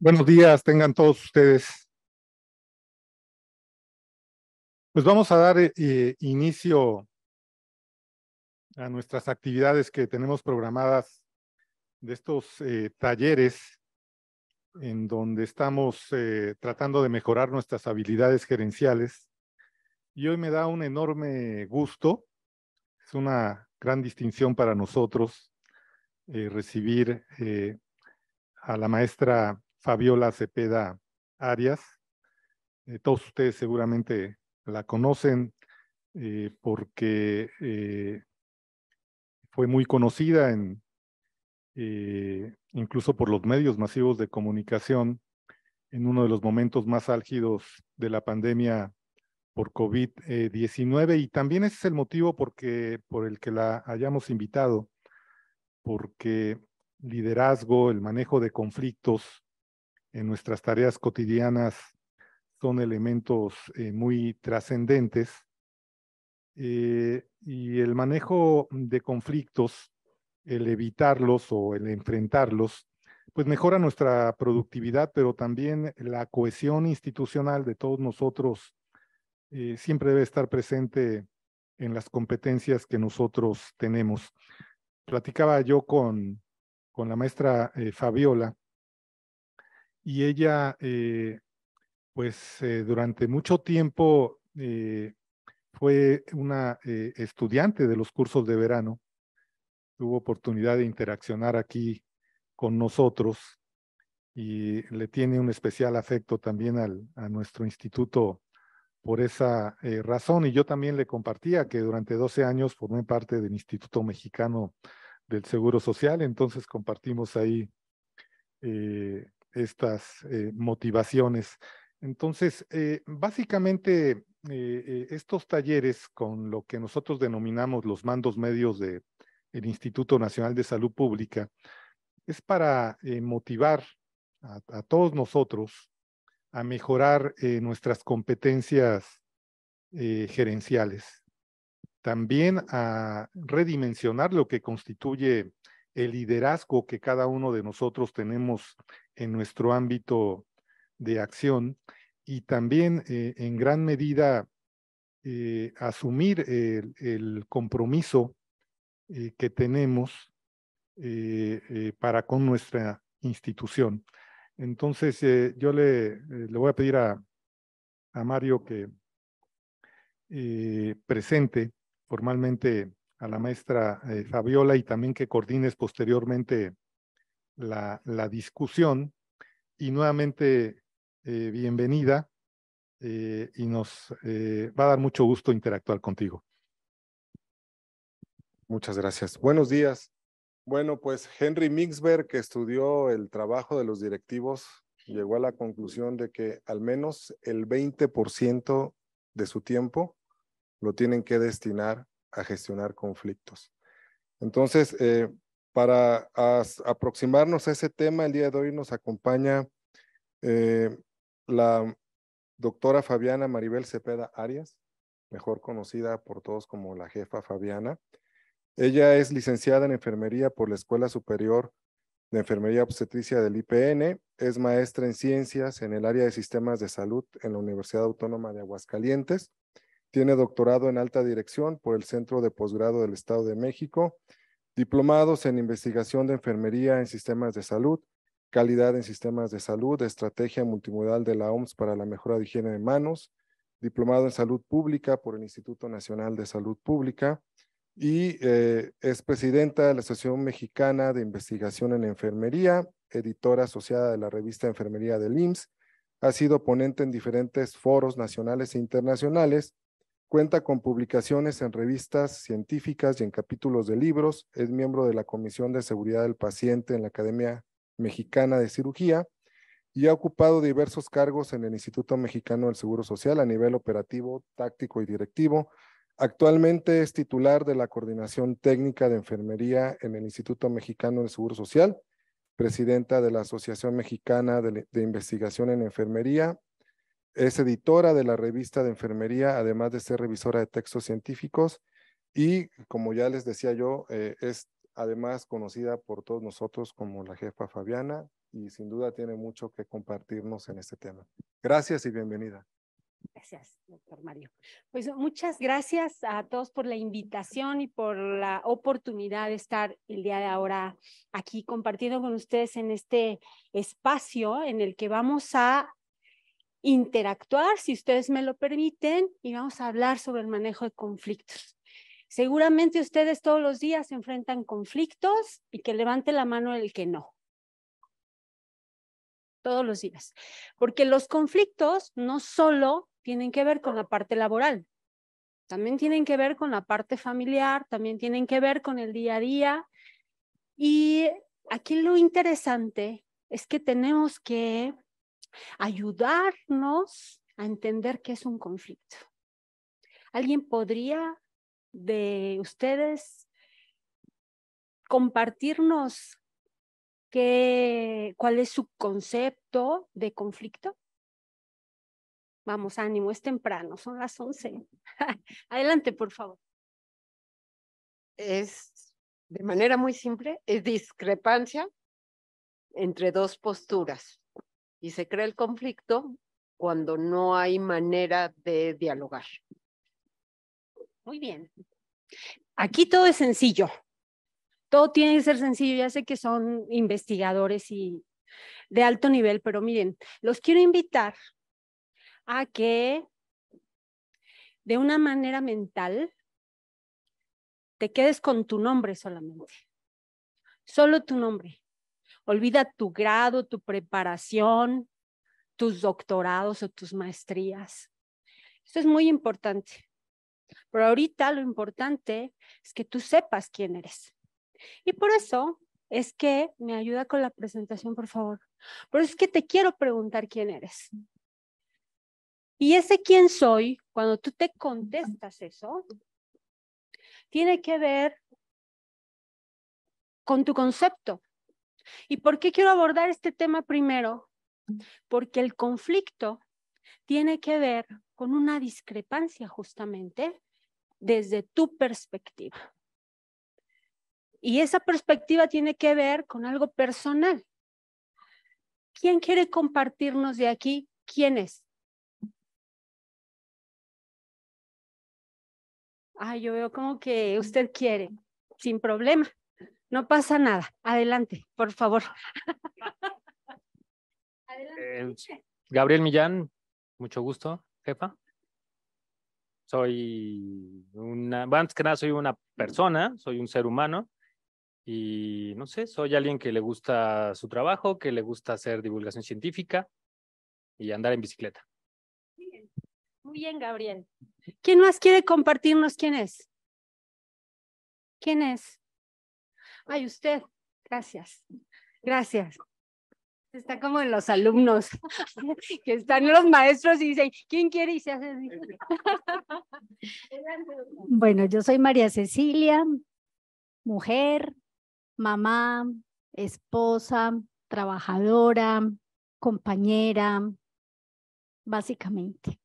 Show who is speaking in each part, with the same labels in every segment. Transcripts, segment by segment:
Speaker 1: Buenos días, tengan todos ustedes. Pues vamos a dar eh, inicio a nuestras actividades que tenemos programadas de estos eh, talleres en donde estamos eh, tratando de mejorar nuestras habilidades gerenciales. Y hoy me da un enorme gusto, es una gran distinción para nosotros recibir a la maestra Fabiola Cepeda Arias. Eh, todos ustedes seguramente la conocen eh, porque eh, fue muy conocida en, incluso por los medios masivos de comunicación en uno de los momentos más álgidos de la pandemia por COVID-19 y también ese es el motivo por el que la hayamos invitado, porque liderazgo, el manejo de conflictos, en nuestras tareas cotidianas son elementos eh, muy trascendentes. Eh, y el manejo de conflictos, el evitarlos o el enfrentarlos, pues mejora nuestra productividad, pero también la cohesión institucional de todos nosotros eh, siempre debe estar presente en las competencias que nosotros tenemos. Platicaba yo con, con la maestra Fabiola y ella, eh, pues eh, durante mucho tiempo eh, fue una estudiante de los cursos de verano, tuvo oportunidad de interaccionar aquí con nosotros y le tiene un especial afecto también al, a nuestro instituto por esa razón. Y yo también le compartía que durante 12 años formé parte del Instituto Mexicano del Seguro Social, entonces compartimos ahí estas eh, motivaciones. Entonces, eh, básicamente eh, estos talleres con lo que nosotros denominamos los mandos medios del el Instituto Nacional de Salud Pública es para motivar a, todos nosotros a mejorar nuestras competencias gerenciales, también a redimensionar lo que constituye el liderazgo que cada uno de nosotros tenemos en nuestro ámbito de acción y también eh, en gran medida eh, asumir el, compromiso eh, que tenemos para con nuestra institución. Entonces, yo le, le, voy a pedir a, a Mario que presente formalmente a la maestra eh, Fabiola y también que coordines posteriormente la, discusión. Y nuevamente, eh, bienvenida eh, y nos va a dar mucho gusto interactuar contigo. Muchas gracias. Buenos días.
Speaker 2: Bueno, pues Henry Mixberg, que estudió el trabajo de los directivos, llegó a la conclusión de que al menos el 20% de su tiempo lo tienen que destinar a gestionar conflictos. Entonces, eh, para aproximarnos a ese tema, el día de hoy nos acompaña eh, la doctora Fabiana Maribel Cepeda Arias, mejor conocida por todos como la jefa Fabiana. Ella es licenciada en enfermería por la Escuela Superior de Enfermería Obstetricia del IPN, es maestra en ciencias en el área de sistemas de salud en la Universidad Autónoma de Aguascalientes tiene doctorado en alta dirección por el Centro de Posgrado del Estado de México, diplomados en investigación de enfermería en sistemas de salud, calidad en sistemas de salud, estrategia multimodal de la OMS para la mejora de higiene de manos, diplomado en salud pública por el Instituto Nacional de Salud Pública y eh, es presidenta de la Asociación Mexicana de Investigación en Enfermería, editora asociada de la revista Enfermería del IMSS. Ha sido ponente en diferentes foros nacionales e internacionales Cuenta con publicaciones en revistas científicas y en capítulos de libros. Es miembro de la Comisión de Seguridad del Paciente en la Academia Mexicana de Cirugía y ha ocupado diversos cargos en el Instituto Mexicano del Seguro Social a nivel operativo, táctico y directivo. Actualmente es titular de la Coordinación Técnica de Enfermería en el Instituto Mexicano del Seguro Social, presidenta de la Asociación Mexicana de, Investigación en Enfermería es editora de la revista de enfermería, además de ser revisora de textos científicos y, como ya les decía yo, eh, es además conocida por todos nosotros como la jefa Fabiana y sin duda tiene mucho que compartirnos en este tema. Gracias y bienvenida.
Speaker 3: Gracias, doctor Mario. Pues muchas gracias a todos por la invitación y por la oportunidad de estar el día de ahora aquí compartiendo con ustedes en este espacio en el que vamos a interactuar, si ustedes me lo permiten, y vamos a hablar sobre el manejo de conflictos. Seguramente ustedes todos los días se enfrentan conflictos y que levante la mano el que no. Todos los días. Porque los conflictos no solo tienen que ver con la parte laboral, también tienen que ver con la parte familiar, también tienen que ver con el día a día. Y aquí lo interesante es que tenemos que ayudarnos a entender qué es un conflicto. ¿Alguien podría de ustedes compartirnos qué, cuál es su concepto de conflicto? Vamos, ánimo, es temprano, son las 11. Adelante, por favor. Es, de manera muy simple, es discrepancia entre dos posturas y se crea el conflicto cuando no hay manera de dialogar. Muy bien. Aquí todo es sencillo. Todo tiene que ser sencillo. Ya sé que son investigadores y de alto nivel, pero miren, los quiero invitar a que de una manera mental te quedes con tu nombre solamente. Solo tu nombre. Olvida tu grado, tu preparación, tus doctorados o tus maestrías. Esto es muy importante. Pero ahorita lo importante es que tú sepas quién eres. Y por eso es que me ayuda con la presentación, por favor. Pero es que te quiero preguntar quién eres. Y ese quién soy, cuando tú te contestas eso, tiene que ver con tu concepto, ¿Y por qué quiero abordar este tema primero? Porque el conflicto tiene que ver con una discrepancia justamente desde tu perspectiva. Y esa perspectiva tiene que ver con algo personal. ¿Quién quiere compartirnos de aquí? ¿Quién es? Ah, yo veo como que usted quiere, sin problema. No pasa nada. Adelante, por favor.
Speaker 4: Eh,
Speaker 5: Gabriel Millán, mucho gusto, jefa. Soy una, antes que soy una persona, soy un ser humano y no sé, soy alguien que le gusta su trabajo, que le gusta hacer divulgación científica y andar en bicicleta.
Speaker 3: Muy bien, Gabriel. ¿Quién más quiere compartirnos quién es? ¿Quién es? Ay, usted, gracias, gracias. Está como en los alumnos, que están los maestros y dicen, ¿quién quiere? Y se hace
Speaker 4: bueno, yo soy María Cecilia, mujer, mamá, esposa, trabajadora, compañera, básicamente.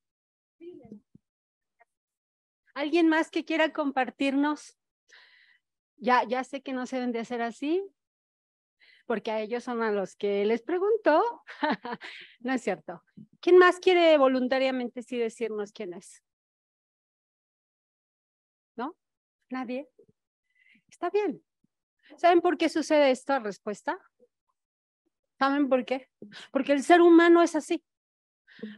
Speaker 3: ¿Alguien más que quiera compartirnos? ya, sé que no se deben de hacer así, porque a ellos son a los que les pregunto. no es cierto. ¿Quién más quiere voluntariamente sí decirnos quién es? ¿No? ¿Nadie? Está bien. ¿Saben por qué sucede esta respuesta? ¿Saben por qué? Porque el ser humano es así.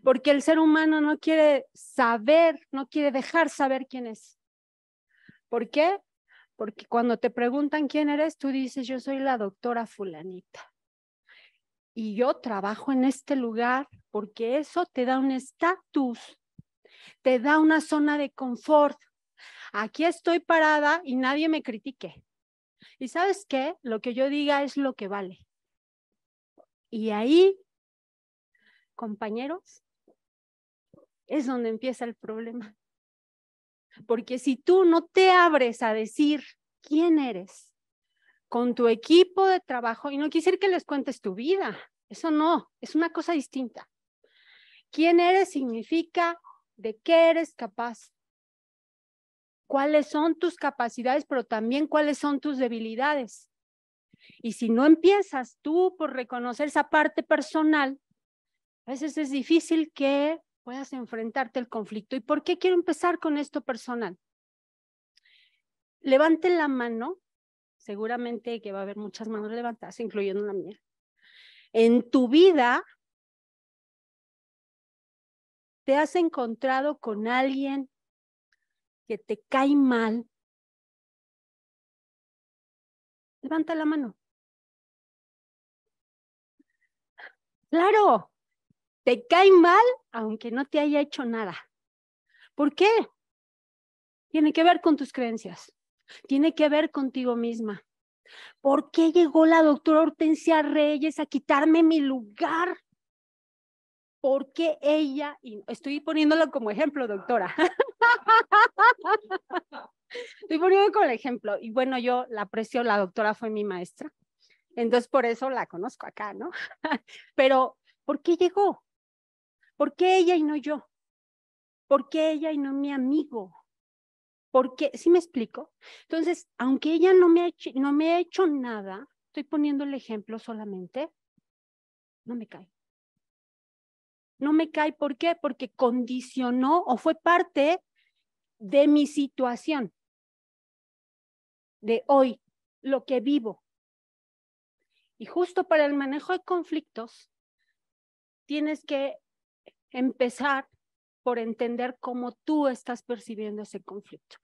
Speaker 3: Porque el ser humano no quiere saber, no quiere dejar saber quién es. ¿Por qué? porque cuando te preguntan quién eres, tú dices, yo soy la doctora fulanita. Y yo trabajo en este lugar porque eso te da un estatus, te da una zona de confort. Aquí estoy parada y nadie me critique. Y sabes qué, lo que yo diga es lo que vale. Y ahí, compañeros, es donde empieza el problema porque si tú no te abres a decir quién eres con tu equipo de trabajo, y no quiere decir que les cuentes tu vida, eso no, es una cosa distinta. ¿Quién eres significa de qué eres capaz? ¿Cuáles son tus capacidades, pero también cuáles son tus debilidades? Y si no empiezas tú por reconocer esa parte personal, a veces es difícil que puedas enfrentarte al conflicto. ¿Y por qué quiero empezar con esto personal? Levante la mano, seguramente que va a haber muchas manos levantadas, incluyendo la mía. En tu vida, te has encontrado con alguien que te cae mal. Levanta la mano. Claro, te cae mal aunque no te haya hecho nada. ¿Por qué? Tiene que ver con tus creencias, tiene que ver contigo misma. ¿Por qué llegó la doctora Hortensia Reyes a quitarme mi lugar? ¿Por qué ella? Y estoy poniéndolo como ejemplo, doctora. estoy poniéndolo como ejemplo. Y bueno, yo la aprecio, la doctora fue mi maestra. Entonces, por eso la conozco acá, ¿no? Pero, ¿por qué llegó? ¿Por qué ella y no yo? ¿Por qué ella y no mi amigo? ¿Por qué? ¿Sí me explico? Entonces, aunque ella no me ha hecho, no me hecho nada, estoy poniendo el ejemplo solamente, no me cae. No me cae, ¿por qué? Porque condicionó o fue parte de mi situación, de hoy, lo que vivo. Y justo para el manejo de conflictos, tienes que empezar por entender cómo tú estás percibiendo ese conflicto.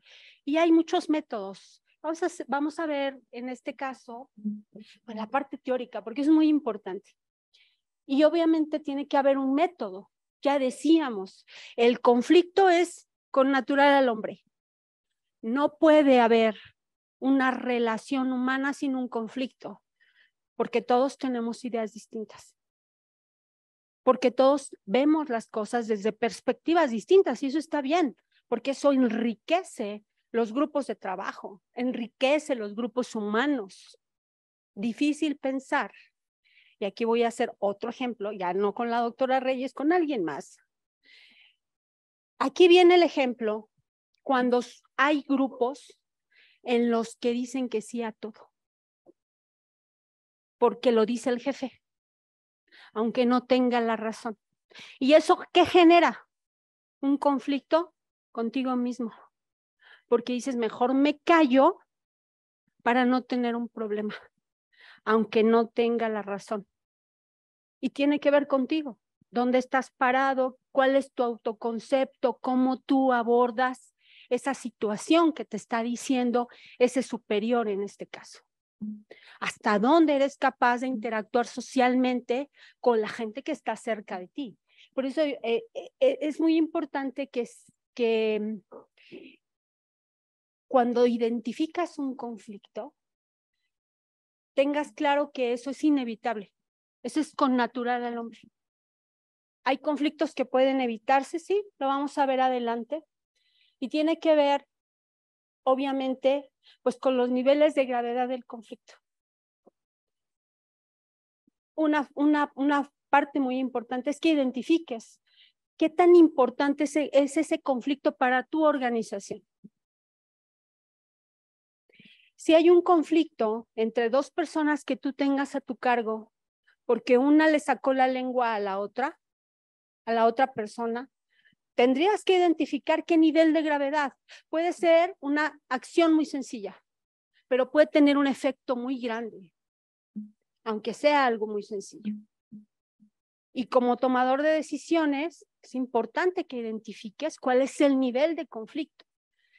Speaker 3: Y hay muchos métodos. Vamos a, vamos a ver en este caso la parte teórica, porque es muy importante. Y obviamente tiene que haber un método. Ya decíamos, el conflicto es con natural al hombre. No puede haber una relación humana sin un conflicto, porque todos tenemos ideas distintas porque todos vemos las cosas desde perspectivas distintas y eso está bien, porque eso enriquece los grupos de trabajo, enriquece los grupos humanos. Difícil pensar. Y aquí voy a hacer otro ejemplo, ya no con la doctora Reyes, con alguien más. Aquí viene el ejemplo cuando hay grupos en los que dicen que sí a todo, porque lo dice el jefe aunque no tenga la razón. ¿Y eso qué genera? Un conflicto contigo mismo, porque dices, mejor me callo para no tener un problema, aunque no tenga la razón. Y tiene que ver contigo, dónde estás parado, cuál es tu autoconcepto, cómo tú abordas esa situación que te está diciendo ese superior en este caso hasta dónde eres capaz de interactuar socialmente con la gente que está cerca de ti. Por eso eh, eh, eh, es muy importante que, que cuando identificas un conflicto, tengas claro que eso es inevitable, eso es con natural al hombre. Hay conflictos que pueden evitarse, sí, lo vamos a ver adelante, y tiene que ver obviamente, pues con los niveles de gravedad del conflicto. Una, parte muy importante es que identifiques qué tan importante e, es ese conflicto para tu organización. Si hay un conflicto entre dos personas que tú tengas a tu cargo, porque una le sacó la lengua a la otra, a la otra persona, tendrías que identificar qué nivel de gravedad. Puede ser una acción muy sencilla, pero puede tener un efecto muy grande, aunque sea algo muy sencillo. Y como tomador de decisiones, es importante que identifiques cuál es el nivel de conflicto.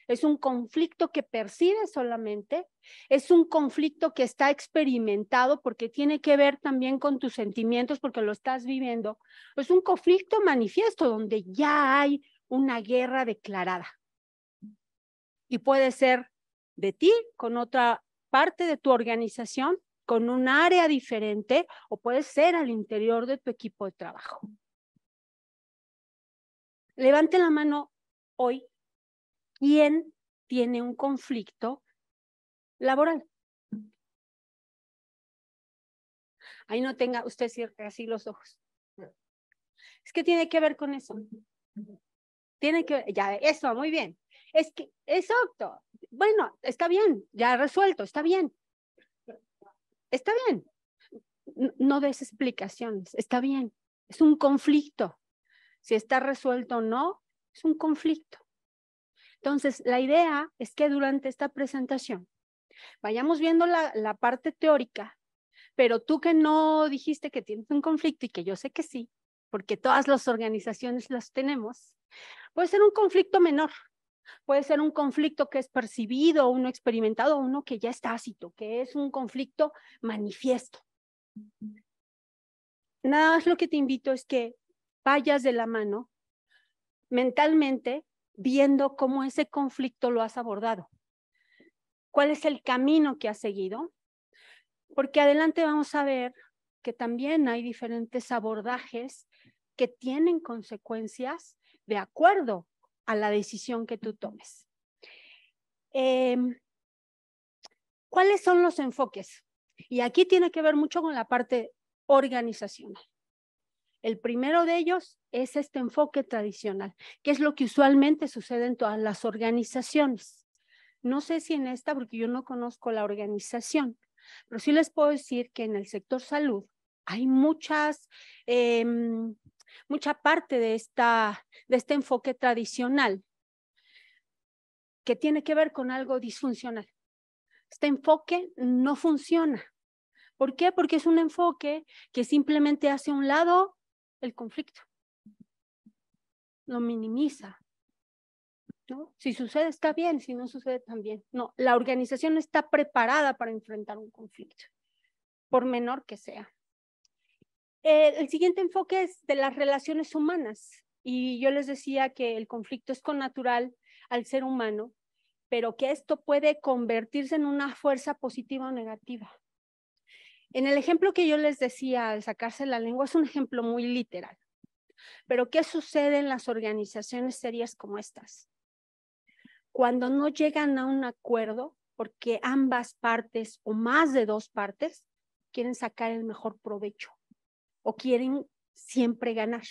Speaker 3: Es un conflicto que percibe solamente, es un conflicto que está experimentado porque tiene que ver también con tus sentimientos porque lo estás viviendo. Es un conflicto manifiesto donde ya hay una guerra declarada. Y puede ser de ti con otra parte de tu organización, con un área diferente o puede ser al interior de tu equipo de trabajo. Levante la mano hoy quién tiene un conflicto laboral. Ahí no tenga, usted así los ojos. Es que tiene que ver con eso. Tiene que ver, ya, eso, muy bien. Es que, exacto. Bueno, está bien, ya resuelto, está bien. Está bien. No, no des explicaciones, está bien. Es un conflicto. Si está resuelto o no, es un conflicto. Entonces, la idea es que durante esta presentación vayamos viendo la, parte teórica, pero tú que no dijiste que tienes un conflicto y que yo sé que sí, porque todas las organizaciones las tenemos, puede ser un conflicto menor, puede ser un conflicto que es percibido, uno experimentado, uno que ya está tácito, que es un conflicto manifiesto. Nada más lo que te invito es que vayas de la mano mentalmente viendo cómo ese conflicto lo has abordado. ¿Cuál es el camino que has seguido? Porque adelante vamos a ver que también hay diferentes abordajes que tienen consecuencias de acuerdo a la decisión que tú tomes. Em, ¿Cuáles son los enfoques? Y aquí tiene que ver mucho con la parte organizacional. El primero de ellos es este enfoque tradicional, que es lo que usualmente sucede en todas las organizaciones. No sé si en esta, porque yo no conozco la organización, pero sí les puedo decir que en el sector salud hay muchas, em, mucha parte de, esta, de este enfoque tradicional que tiene que ver con algo disfuncional. Este enfoque no funciona. ¿Por qué? Porque es un enfoque que simplemente hace un lado el conflicto, lo minimiza. Si sucede está bien, si no sucede también. No, la organización está preparada para enfrentar un conflicto, por menor que sea. Eh, el siguiente enfoque es de las relaciones humanas. Y yo les decía que el conflicto es con natural al ser humano, pero que esto puede convertirse en una fuerza positiva o negativa. En el ejemplo que yo les decía al sacarse la lengua es un ejemplo muy literal. Pero ¿qué sucede en las organizaciones serias como estas? Cuando no llegan a un acuerdo, porque ambas partes o más de dos partes quieren sacar el mejor provecho o quieren siempre ganar.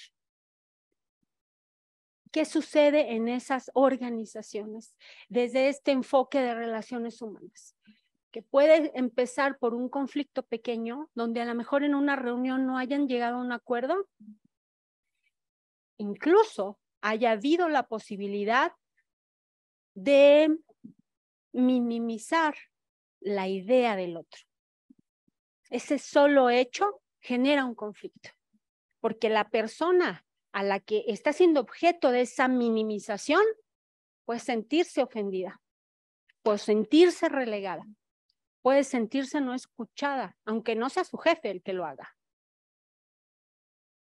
Speaker 3: ¿Qué sucede en esas organizaciones desde este enfoque de relaciones humanas? que puede empezar por un conflicto pequeño, donde a lo mejor en una reunión no hayan llegado a un acuerdo, incluso haya habido la posibilidad de minimizar la idea del otro. Ese solo hecho genera un conflicto, porque la persona a la que está siendo objeto de esa minimización puede sentirse ofendida, puede sentirse relegada puede sentirse no escuchada, aunque no sea su jefe el que lo haga.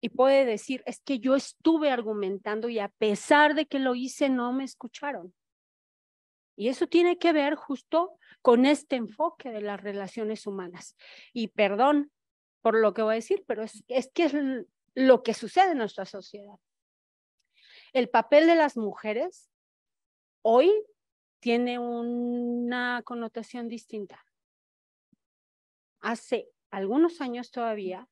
Speaker 3: Y puede decir, es que yo estuve argumentando y a pesar de que lo hice, no me escucharon. Y eso tiene que ver justo con este enfoque de las relaciones humanas. Y perdón por lo que voy a decir, pero es, es que es lo que sucede en nuestra sociedad. El papel de las mujeres hoy tiene una connotación distinta hace algunos años todavía,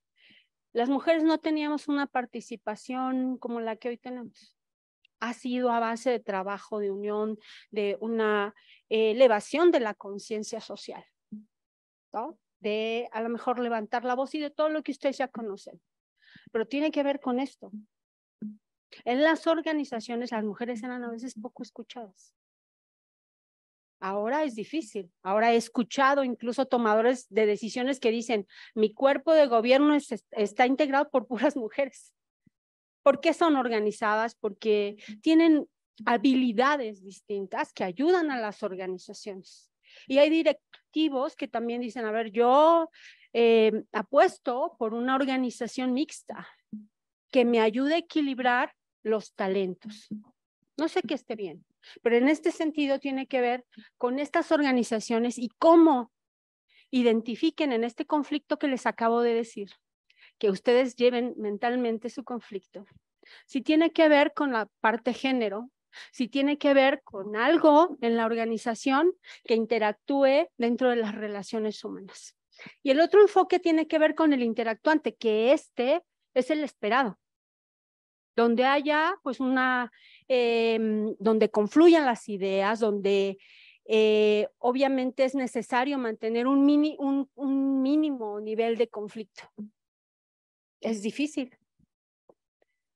Speaker 3: las mujeres no teníamos una participación como la que hoy tenemos. Ha sido a base de trabajo, de unión, de una eh, elevación de la conciencia social, de a lo mejor levantar la voz y de todo lo que ustedes ya conocen. Pero tiene que ver con esto. En las organizaciones las mujeres eran a veces poco escuchadas. Ahora es difícil. Ahora he escuchado incluso tomadores de decisiones que dicen, mi cuerpo de gobierno está integrado por puras mujeres. ¿Por qué son organizadas? Porque tienen habilidades distintas que ayudan a las organizaciones. Y hay directivos que también dicen, a ver, yo eh, apuesto por una organización mixta que me ayude a equilibrar los talentos. No sé qué esté bien, pero en este sentido tiene que ver con estas organizaciones y cómo identifiquen en este conflicto que les acabo de decir, que ustedes lleven mentalmente su conflicto. Si tiene que ver con la parte género, si tiene que ver con algo en la organización que interactúe dentro de las relaciones humanas. Y el otro enfoque tiene que ver con el interactuante, que este es el esperado, donde haya pues una Em, donde confluyan las ideas, donde eh, obviamente es necesario mantener un, mínimo nivel de conflicto. Es difícil,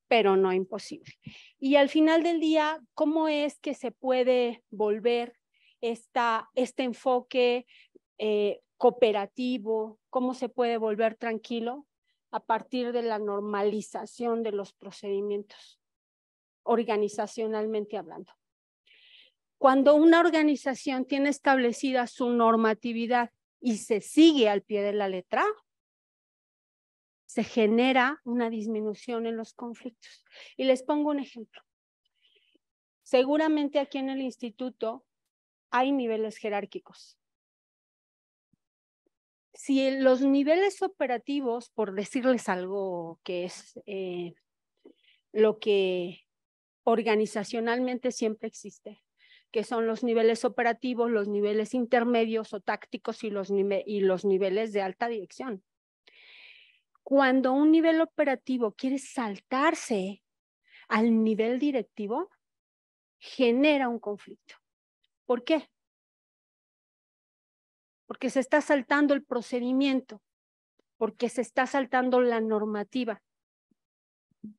Speaker 3: pero no imposible. Y al final del día, ¿cómo es que se puede volver esta, este enfoque eh, cooperativo? ¿Cómo se puede volver tranquilo? A partir de la normalización de los procedimientos organizacionalmente hablando. Cuando una organización tiene establecida su normatividad y se sigue al pie de la letra, se genera una disminución en los conflictos. Y les pongo un ejemplo. Seguramente aquí en el instituto hay niveles jerárquicos. Si los niveles operativos, por decirles algo que es eh, lo que organizacionalmente siempre existe, que son los niveles operativos, los niveles intermedios o tácticos y los, y los niveles de alta dirección. Cuando un nivel operativo quiere saltarse al nivel directivo, genera un conflicto. ¿Por qué? Porque se está saltando el procedimiento, porque se está saltando la normativa,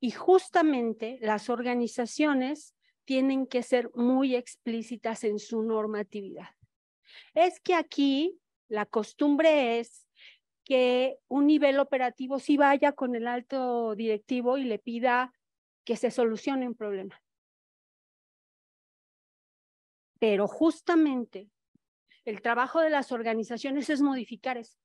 Speaker 3: y justamente las organizaciones tienen que ser muy explícitas en su normatividad. Es que aquí la costumbre es que un nivel operativo sí vaya con el alto directivo y le pida que se solucione un problema. Pero justamente el trabajo de las organizaciones es modificar eso.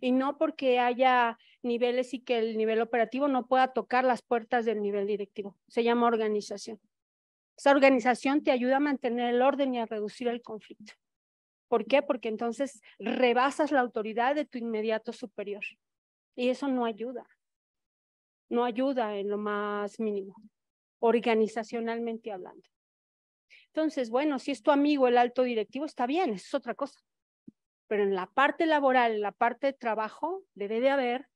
Speaker 3: Y no porque haya niveles y que el nivel operativo no pueda tocar las puertas del nivel directivo. Se llama organización. Esa organización te ayuda a mantener el orden y a reducir el conflicto. ¿Por qué? Porque entonces rebasas la autoridad de tu inmediato superior. Y eso no ayuda. No ayuda en lo más mínimo, organizacionalmente hablando. Entonces, bueno, si es tu amigo el alto directivo, está bien, es otra cosa. Pero en la parte laboral, en la parte de trabajo, debe de haber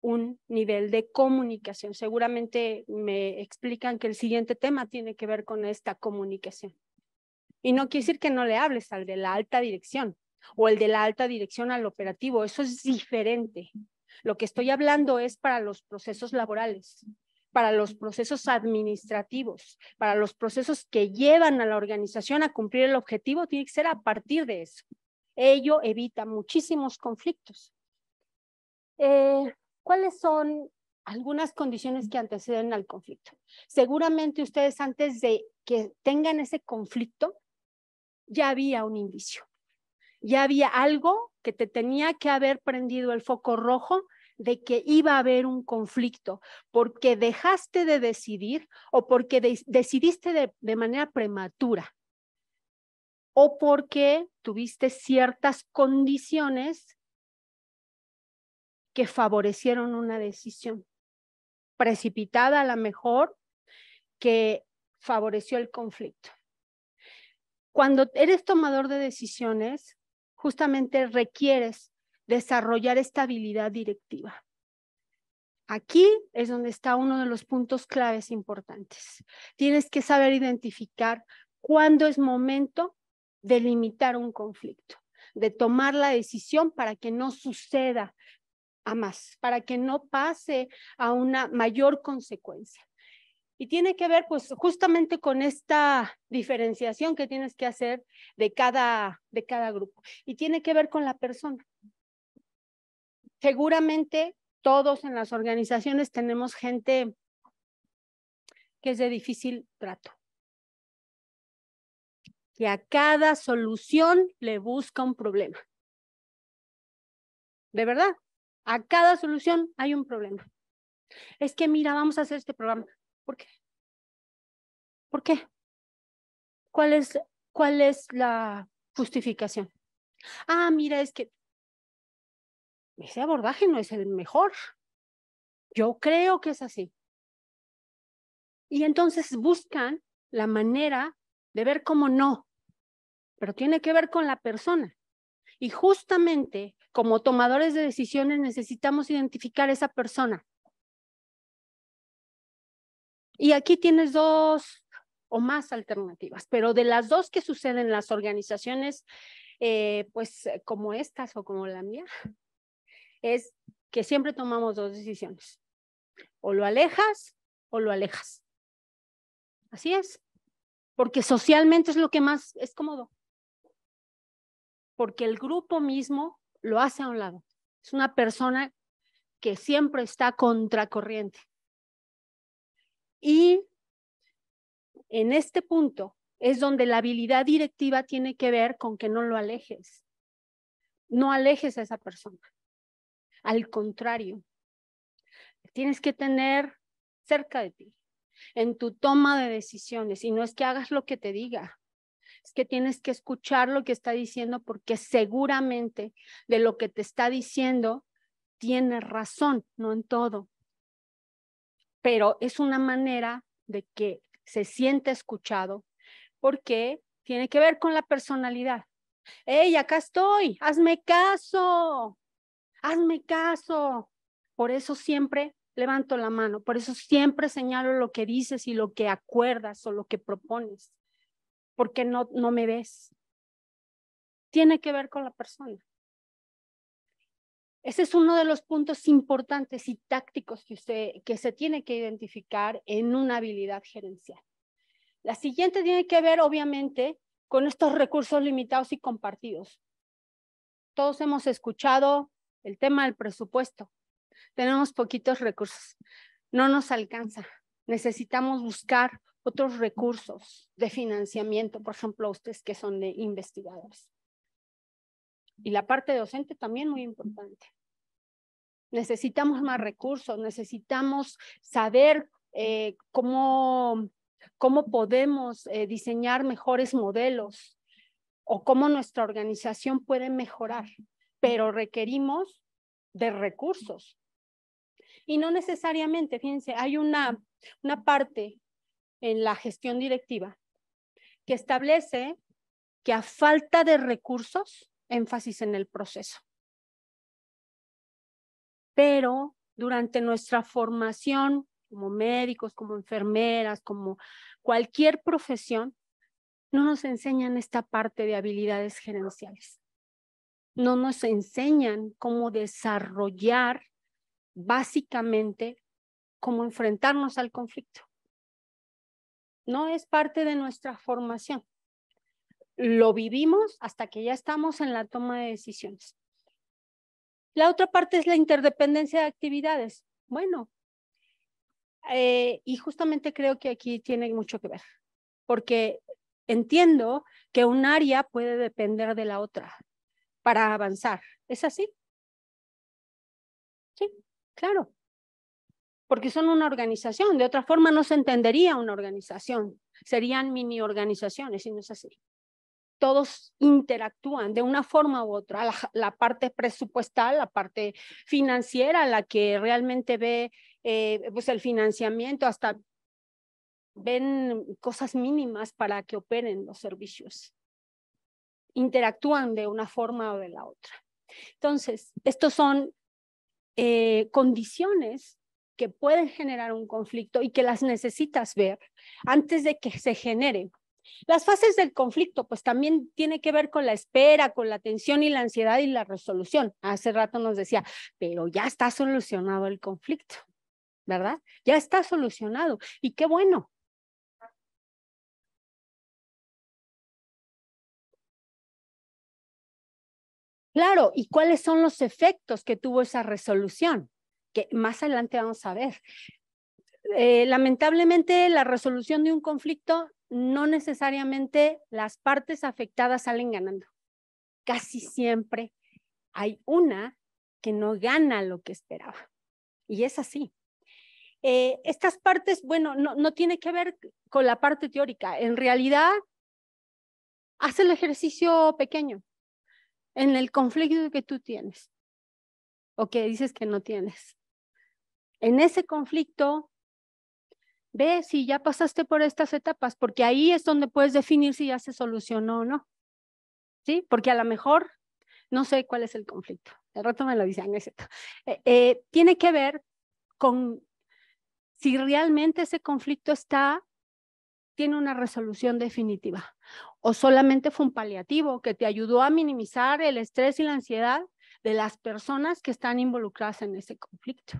Speaker 3: un nivel de comunicación. Seguramente me explican que el siguiente tema tiene que ver con esta comunicación. Y no quiere decir que no le hables al de la alta dirección o el de la alta dirección al operativo, eso es diferente. Lo que estoy hablando es para los procesos laborales, para los procesos administrativos, para los procesos que llevan a la organización a cumplir el objetivo, tiene que ser a partir de eso. Ello evita muchísimos conflictos. Eh, ¿Cuáles son algunas condiciones que anteceden al conflicto? Seguramente ustedes antes de que tengan ese conflicto, ya había un indicio, ya había algo que te tenía que haber prendido el foco rojo de que iba a haber un conflicto, porque dejaste de decidir o porque decidiste de manera prematura o porque tuviste ciertas condiciones que favorecieron una decisión precipitada a la mejor que favoreció el conflicto. Cuando eres tomador de decisiones, justamente requieres desarrollar estabilidad directiva. Aquí es donde está uno de los puntos claves importantes. Tienes que saber identificar cuándo es momento de limitar un conflicto, de tomar la decisión para que no suceda a más, para que no pase a una mayor consecuencia. Y tiene que ver pues justamente con esta diferenciación que tienes que hacer de cada, de cada grupo. Y tiene que ver con la persona. Seguramente todos en las organizaciones tenemos gente que es de difícil trato. Que a cada solución le busca un problema. De verdad, a cada solución hay un problema. Es que mira, vamos a hacer este programa. ¿Por qué? ¿Por qué? ¿Cuál es, cuál es la justificación? Ah, mira, es que ese abordaje no es el mejor. Yo creo que es así. Y entonces buscan la manera de ver cómo no, pero tiene que ver con la persona. Y justamente como tomadores de decisiones necesitamos identificar esa persona. Y aquí tienes dos o más alternativas, pero de las dos que suceden en las organizaciones, eh, pues como estas o como la mía, es que siempre tomamos dos decisiones. O lo alejas o lo alejas. Así es, porque socialmente es lo que más es cómodo porque el grupo mismo lo hace a un lado. Es una persona que siempre está contracorriente. Y en este punto es donde la habilidad directiva tiene que ver con que no lo alejes. No alejes a esa persona. Al contrario, tienes que tener cerca de ti, en tu toma de decisiones. Y no es que hagas lo que te diga, es que tienes que escuchar lo que está diciendo porque seguramente de lo que te está diciendo tiene razón, no en todo. Pero es una manera de que se siente escuchado porque tiene que ver con la personalidad. ¡Ey, acá estoy! ¡Hazme caso! ¡Hazme caso! Por eso siempre levanto la mano, por eso siempre señalo lo que dices y lo que acuerdas o lo que propones porque no, no me ves. Tiene que ver con la persona. Ese es uno de los puntos importantes y tácticos que, usted, que se tiene que identificar en una habilidad gerencial. La siguiente tiene que ver, obviamente, con estos recursos limitados y compartidos. Todos hemos escuchado el tema del presupuesto. Tenemos poquitos recursos. No nos alcanza. Necesitamos buscar otros recursos de financiamiento, por ejemplo, ustedes que son de investigadores. Y la parte docente también muy importante. Necesitamos más recursos, necesitamos saber eh, cómo, cómo, podemos eh, diseñar mejores modelos o cómo nuestra organización puede mejorar, pero requerimos de recursos. Y no necesariamente, fíjense, hay una, una parte en la gestión directiva que establece que a falta de recursos, énfasis en el proceso. Pero durante nuestra formación como médicos, como enfermeras, como cualquier profesión, no nos enseñan esta parte de habilidades gerenciales. No nos enseñan cómo desarrollar básicamente, cómo enfrentarnos al conflicto no es parte de nuestra formación. Lo vivimos hasta que ya estamos en la toma de decisiones. La otra parte es la interdependencia de actividades. Bueno, eh, y justamente creo que aquí tiene mucho que ver, porque entiendo que un área puede depender de la otra para avanzar. ¿Es así? Sí, claro porque son una organización. De otra forma no se entendería una organización. Serían mini organizaciones y no es así. Todos interactúan de una forma u otra. La, parte presupuestal, la parte financiera, la que realmente ve eh, pues el financiamiento, hasta ven cosas mínimas para que operen los servicios. Interactúan de una forma o de la otra. Entonces, estos son eh, condiciones que pueden generar un conflicto y que las necesitas ver antes de que se genere. Las fases del conflicto, pues también tiene que ver con la espera, con la tensión y la ansiedad y la resolución. Hace rato nos decía, pero ya está solucionado el conflicto, ¿verdad? Ya está solucionado y qué bueno. Claro, ¿y cuáles son los efectos que tuvo esa resolución? que más adelante vamos a ver. Eh, lamentablemente, la resolución de un conflicto no necesariamente las partes afectadas salen ganando. Casi siempre hay una que no gana lo que esperaba. Y es así. Eh, estas partes, bueno, no, no tiene que ver con la parte teórica. En realidad, haz el ejercicio pequeño en el conflicto que tú tienes o que dices que no tienes en ese conflicto, ve si ya pasaste por estas etapas, porque ahí es donde puedes definir si ya se solucionó o no. ¿Sí? Porque a lo mejor no sé cuál es el conflicto. De rato me lo dicen, eh, eh, tiene que ver con si realmente ese conflicto está, tiene una resolución definitiva o solamente fue un paliativo que te ayudó a minimizar el estrés y la ansiedad de las personas que están involucradas en ese conflicto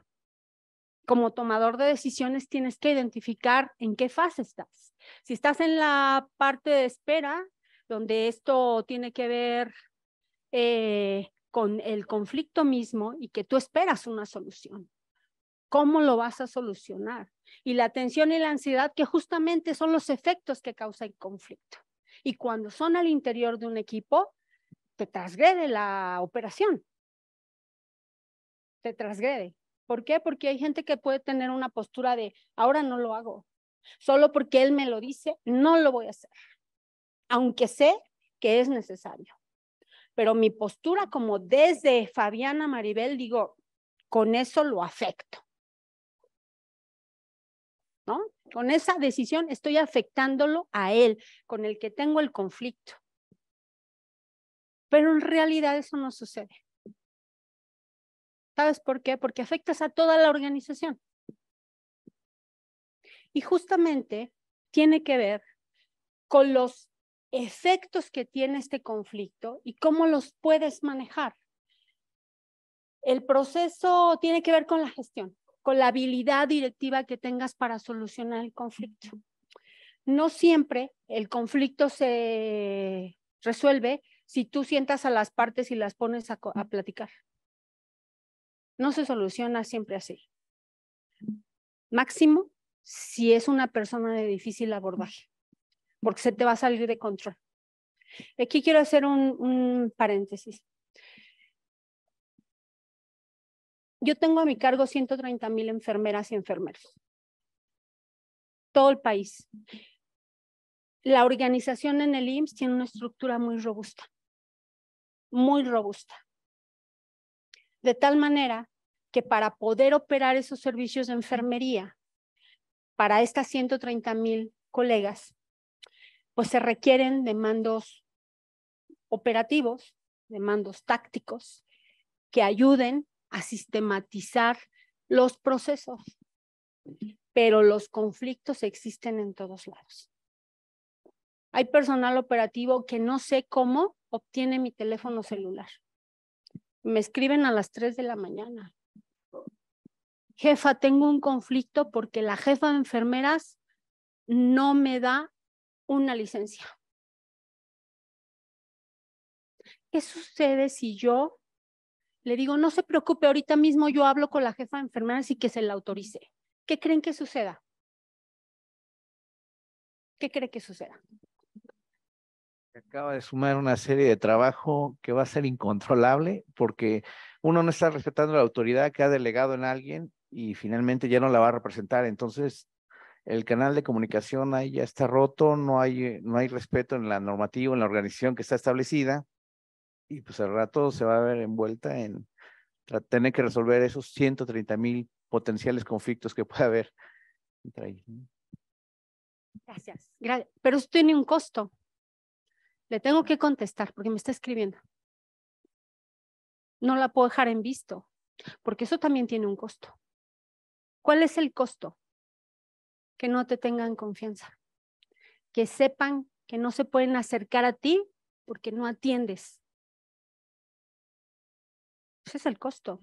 Speaker 3: como tomador de decisiones tienes que identificar en qué fase estás. Si estás en la parte de espera, donde esto tiene que ver eh, con el conflicto mismo y que tú esperas una solución. ¿Cómo lo vas a solucionar? Y la tensión y la ansiedad, que justamente son los efectos que causa el conflicto. Y cuando son al interior de un equipo, te trasgrede la operación. Te trasgrede. ¿Por qué? Porque hay gente que puede tener una postura de, ahora no lo hago. Solo porque él me lo dice, no lo voy a hacer. Aunque sé que es necesario. Pero mi postura como desde Fabiana Maribel, digo, con eso lo afecto. Con esa decisión estoy afectándolo a él, con el que tengo el conflicto. Pero en realidad eso no sucede. ¿Sabes por qué? Porque afectas a toda la organización. Y justamente tiene que ver con los efectos que tiene este conflicto y cómo los puedes manejar. El proceso tiene que ver con la gestión, con la habilidad directiva que tengas para solucionar el conflicto. No siempre el conflicto se resuelve si tú sientas a las partes y las pones a, a platicar no se soluciona siempre así. Máximo si es una persona de difícil abordaje, porque se te va a salir de control. Aquí quiero hacer un, paréntesis. Yo tengo a mi cargo 130 mil enfermeras y enfermeros. Todo el país. La organización en el IMSS tiene una estructura muy robusta. Muy robusta. De tal manera que para poder operar esos servicios de enfermería para estas 130 mil colegas, pues se requieren de mandos operativos, de mandos tácticos, que ayuden a sistematizar los procesos. Pero los conflictos existen en todos lados. Hay personal operativo que no sé cómo obtiene mi teléfono celular me escriben a las 3 de la mañana. Jefa, tengo un conflicto porque la jefa de enfermeras no me da una licencia. ¿Qué sucede si yo le digo, no se preocupe, ahorita mismo yo hablo con la jefa de enfermeras y que se la autorice? ¿Qué creen que suceda? ¿Qué cree que suceda?
Speaker 5: acaba de sumar una serie de trabajo que va a ser incontrolable porque uno no está respetando la autoridad que ha delegado en alguien y finalmente ya no la va a representar. Entonces, el canal de comunicación ahí ya está roto, no hay, eh, no hay respeto en la normativa, en la organización que está establecida y pues al rato se va a ver envuelta en tener que resolver esos 130 mil potenciales conflictos que puede haber.
Speaker 3: Gracias. Pero eso tiene un costo. Le tengo que contestar porque me está escribiendo. No la puedo dejar en visto porque eso también tiene un costo. ¿Cuál es el costo? Que no te tengan confianza, que sepan que no se pueden acercar a ti porque no atiendes. Ese es el costo.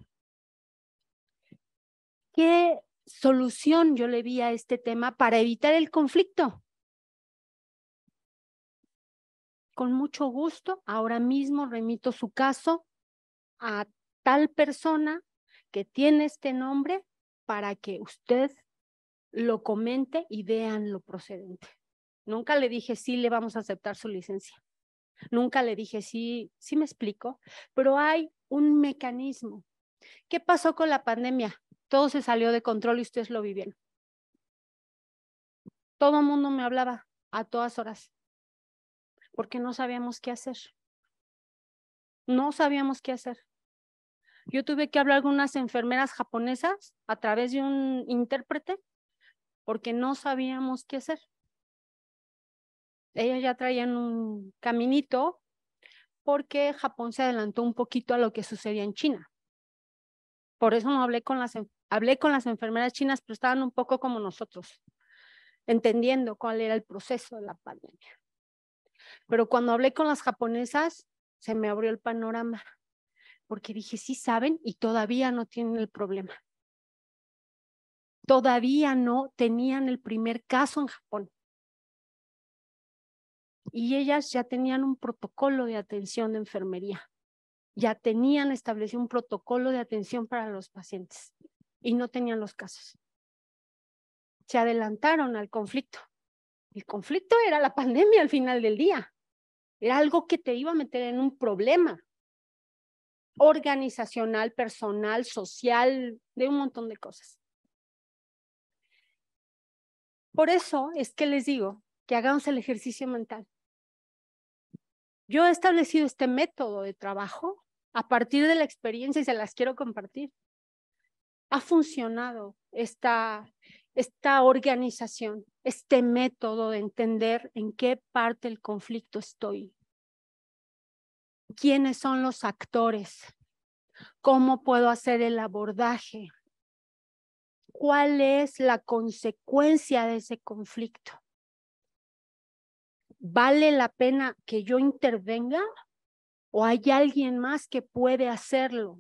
Speaker 3: ¿Qué solución yo le vi a este tema para evitar el conflicto? con mucho gusto, ahora mismo remito su caso a tal persona que tiene este nombre para que usted lo comente y vean lo procedente. Nunca le dije sí, le vamos a aceptar su licencia. Nunca le dije sí, sí me explico, pero hay un mecanismo. ¿Qué pasó con la pandemia? Todo se salió de control y ustedes lo vivieron. Todo el mundo me hablaba a todas horas porque no sabíamos qué hacer. No sabíamos qué hacer. Yo tuve que hablar con unas enfermeras japonesas a través de un intérprete porque no sabíamos qué hacer. Ellas ya traían un caminito porque Japón se adelantó un poquito a lo que sucedía en China. Por eso no hablé con las, hablé con las enfermeras chinas, pero estaban un poco como nosotros, entendiendo cuál era el proceso de la pandemia. Pero cuando hablé con las japonesas, se me abrió el panorama, porque dije, sí saben y todavía no tienen el problema. Todavía no tenían el primer caso en Japón. Y ellas ya tenían un protocolo de atención de enfermería, ya tenían establecido un protocolo de atención para los pacientes y no tenían los casos. Se adelantaron al conflicto el conflicto era la pandemia al final del día. Era algo que te iba a meter en un problema organizacional, personal, social, de un montón de cosas. Por eso es que les digo que hagamos el ejercicio mental. Yo he establecido este método de trabajo a partir de la experiencia y se las quiero compartir. Ha funcionado esta, esta organización, este método de entender en qué parte del conflicto estoy, quiénes son los actores, cómo puedo hacer el abordaje, cuál es la consecuencia de ese conflicto. ¿Vale la pena que yo intervenga o hay alguien más que puede hacerlo?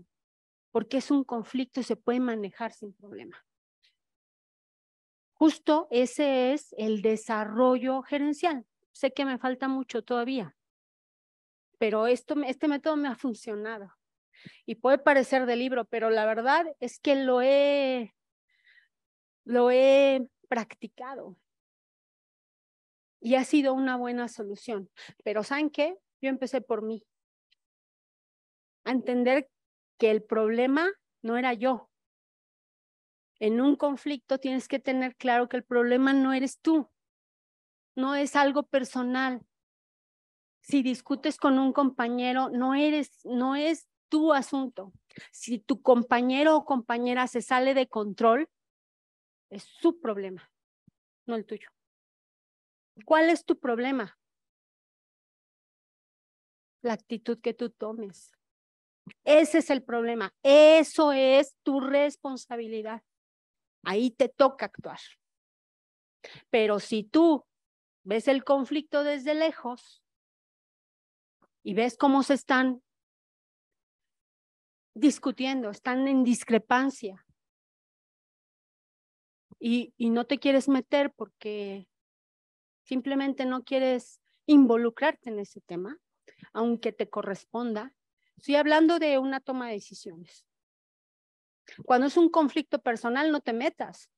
Speaker 3: Porque es un conflicto y se puede manejar sin problema. Justo ese es el desarrollo gerencial. Sé que me falta mucho todavía, pero esto, este método me ha funcionado. Y puede parecer de libro, pero la verdad es que lo he, lo he practicado. Y ha sido una buena solución. Pero ¿saben qué? Yo empecé por mí. A entender que el problema no era yo, en un conflicto tienes que tener claro que el problema no eres tú, no es algo personal. Si discutes con un compañero, no eres, no es tu asunto. Si tu compañero o compañera se sale de control, es su problema, no el tuyo. ¿Cuál es tu problema? La actitud que tú tomes. Ese es el problema. Eso es tu responsabilidad. Ahí te toca actuar. Pero si tú ves el conflicto desde lejos y ves cómo se están discutiendo, están en discrepancia y, no te quieres meter porque simplemente no quieres involucrarte en ese tema, aunque te corresponda, estoy hablando de una toma de decisiones. Cuando es un conflicto personal, no te metas.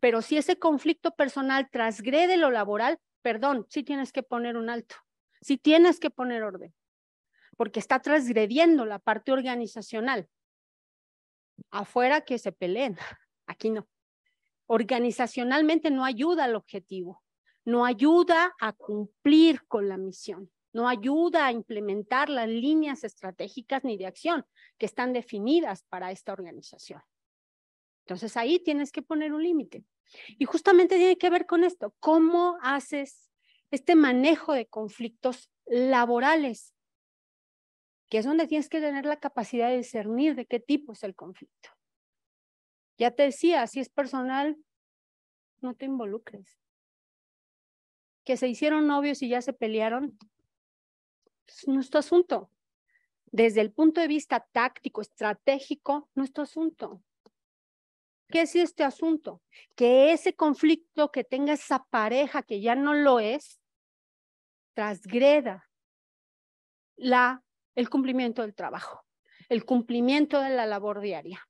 Speaker 3: Pero si ese conflicto personal transgrede lo laboral, perdón, sí tienes que poner un alto, sí tienes que poner orden, porque está transgrediendo la parte organizacional. Afuera que se peleen, aquí no. Organizacionalmente no ayuda al objetivo, no ayuda a cumplir con la misión no ayuda a implementar las líneas estratégicas ni de acción que están definidas para esta organización. Entonces ahí tienes que poner un límite. Y justamente tiene que ver con esto, cómo haces este manejo de conflictos laborales, que es donde tienes que tener la capacidad de discernir de qué tipo es el conflicto. Ya te decía, si es personal, no te involucres. Que se hicieron novios y ya se pelearon, nuestro asunto. Desde el punto de vista táctico, estratégico, nuestro asunto. ¿Qué es este asunto? Que ese conflicto que tenga esa pareja que ya no lo es, transgreda el cumplimiento del trabajo, el cumplimiento de la labor diaria.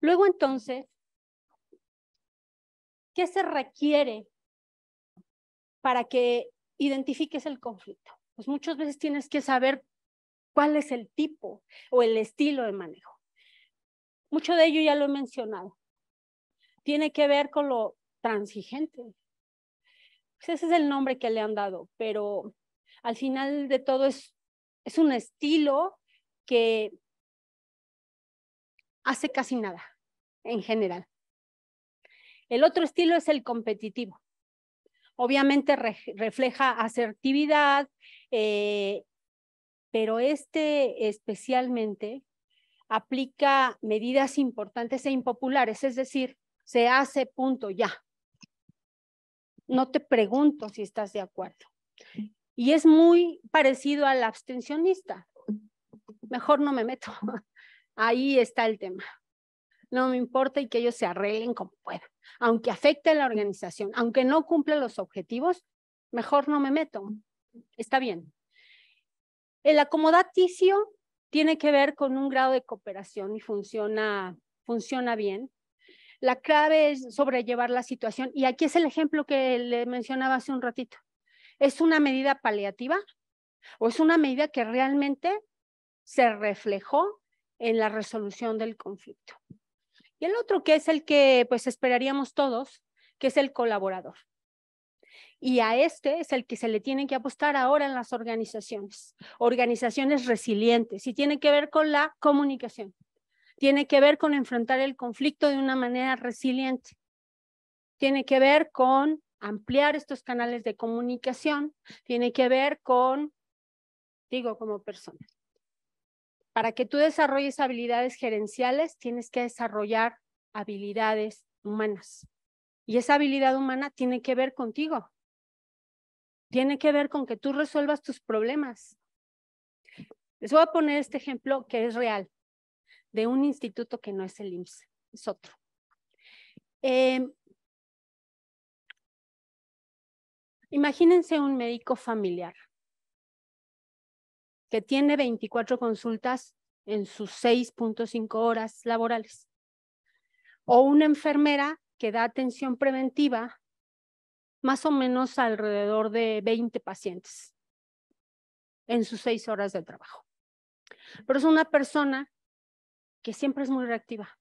Speaker 3: Luego entonces, ¿qué se requiere para que identifiques el conflicto? pues muchas veces tienes que saber cuál es el tipo o el estilo de manejo. Mucho de ello ya lo he mencionado. Tiene que ver con lo transigente. Pues, ese es el nombre que le han dado, pero al final de todo es, un estilo que hace casi nada en general. El otro estilo es el competitivo. Obviamente refleja asertividad, eh, pero este especialmente aplica medidas importantes e impopulares, es decir, se hace punto ya. No te pregunto si estás de acuerdo. Y es muy parecido al abstencionista. Mejor no me meto. Ahí está el tema. No me importa y que ellos se arreglen como puedan. Aunque afecte a la organización, aunque no cumpla los objetivos, mejor no me meto está bien. El acomodaticio tiene que ver con un grado de cooperación y funciona, funciona bien. La clave es sobrellevar la situación y aquí es el ejemplo que le mencionaba hace un ratito. ¿Es una medida paliativa o es una medida que realmente se reflejó en la resolución del conflicto? Y el otro que es el que pues esperaríamos todos, que es el colaborador. Y a este es el que se le tiene que apostar ahora en las organizaciones, organizaciones resilientes, y tiene que ver con la comunicación, tiene que ver con enfrentar el conflicto de una manera resiliente, tiene que ver con ampliar estos canales de comunicación, tiene que ver con, digo, como persona. Para que tú desarrolles habilidades gerenciales, tienes que desarrollar habilidades humanas. Y esa habilidad humana tiene que ver contigo, tiene que ver con que tú resuelvas tus problemas. Les voy a poner este ejemplo que es real, de un instituto que no es el IMSS, es otro. Em, imagínense un médico familiar que tiene 24 consultas en sus 6.5 horas laborales, o una enfermera que da atención preventiva más o menos alrededor de 20 pacientes en sus seis horas de trabajo. Pero es una persona que siempre es muy reactiva,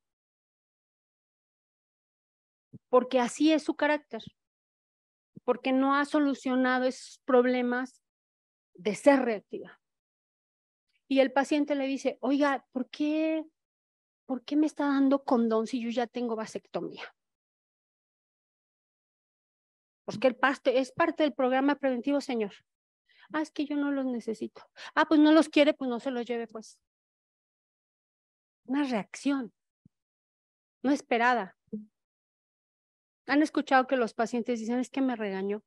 Speaker 3: porque así es su carácter, porque no ha solucionado esos problemas de ser reactiva. Y el paciente le dice, oiga, ¿por qué, ¿por qué me está dando condón si yo ya tengo vasectomía? porque pues, el pasto es parte del programa preventivo, señor. Ah, es que yo no los necesito. Ah, pues no los quiere, pues no se los lleve, pues. Una reacción no esperada. ¿Han escuchado que los pacientes dicen, es que me regañó?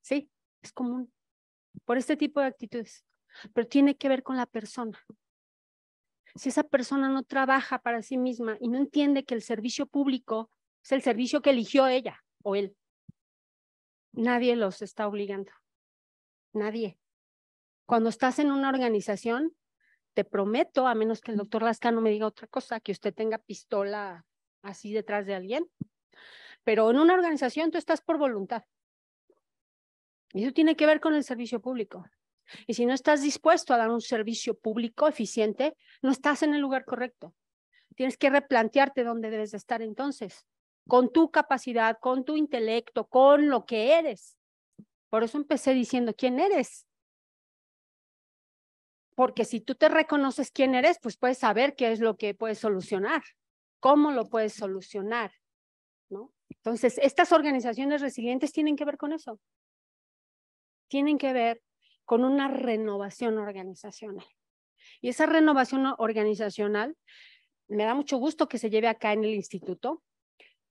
Speaker 3: Sí, es común por este tipo de actitudes, pero tiene que ver con la persona. Si esa persona no trabaja para sí misma y no entiende que el servicio público es el servicio que eligió ella o él, Nadie los está obligando. Nadie. Cuando estás en una organización, te prometo, a menos que el doctor no me diga otra cosa, que usted tenga pistola así detrás de alguien. Pero en una organización tú estás por voluntad. Y eso tiene que ver con el servicio público. Y si no estás dispuesto a dar un servicio público eficiente, no estás en el lugar correcto. Tienes que replantearte dónde debes de estar entonces con tu capacidad, con tu intelecto, con lo que eres. Por eso empecé diciendo, ¿quién eres? Porque si tú te reconoces quién eres, pues puedes saber qué es lo que puedes solucionar, cómo lo puedes solucionar, Entonces, estas organizaciones resilientes tienen que ver con eso. Tienen que ver con una renovación organizacional. Y esa renovación organizacional me da mucho gusto que se lleve acá en el instituto,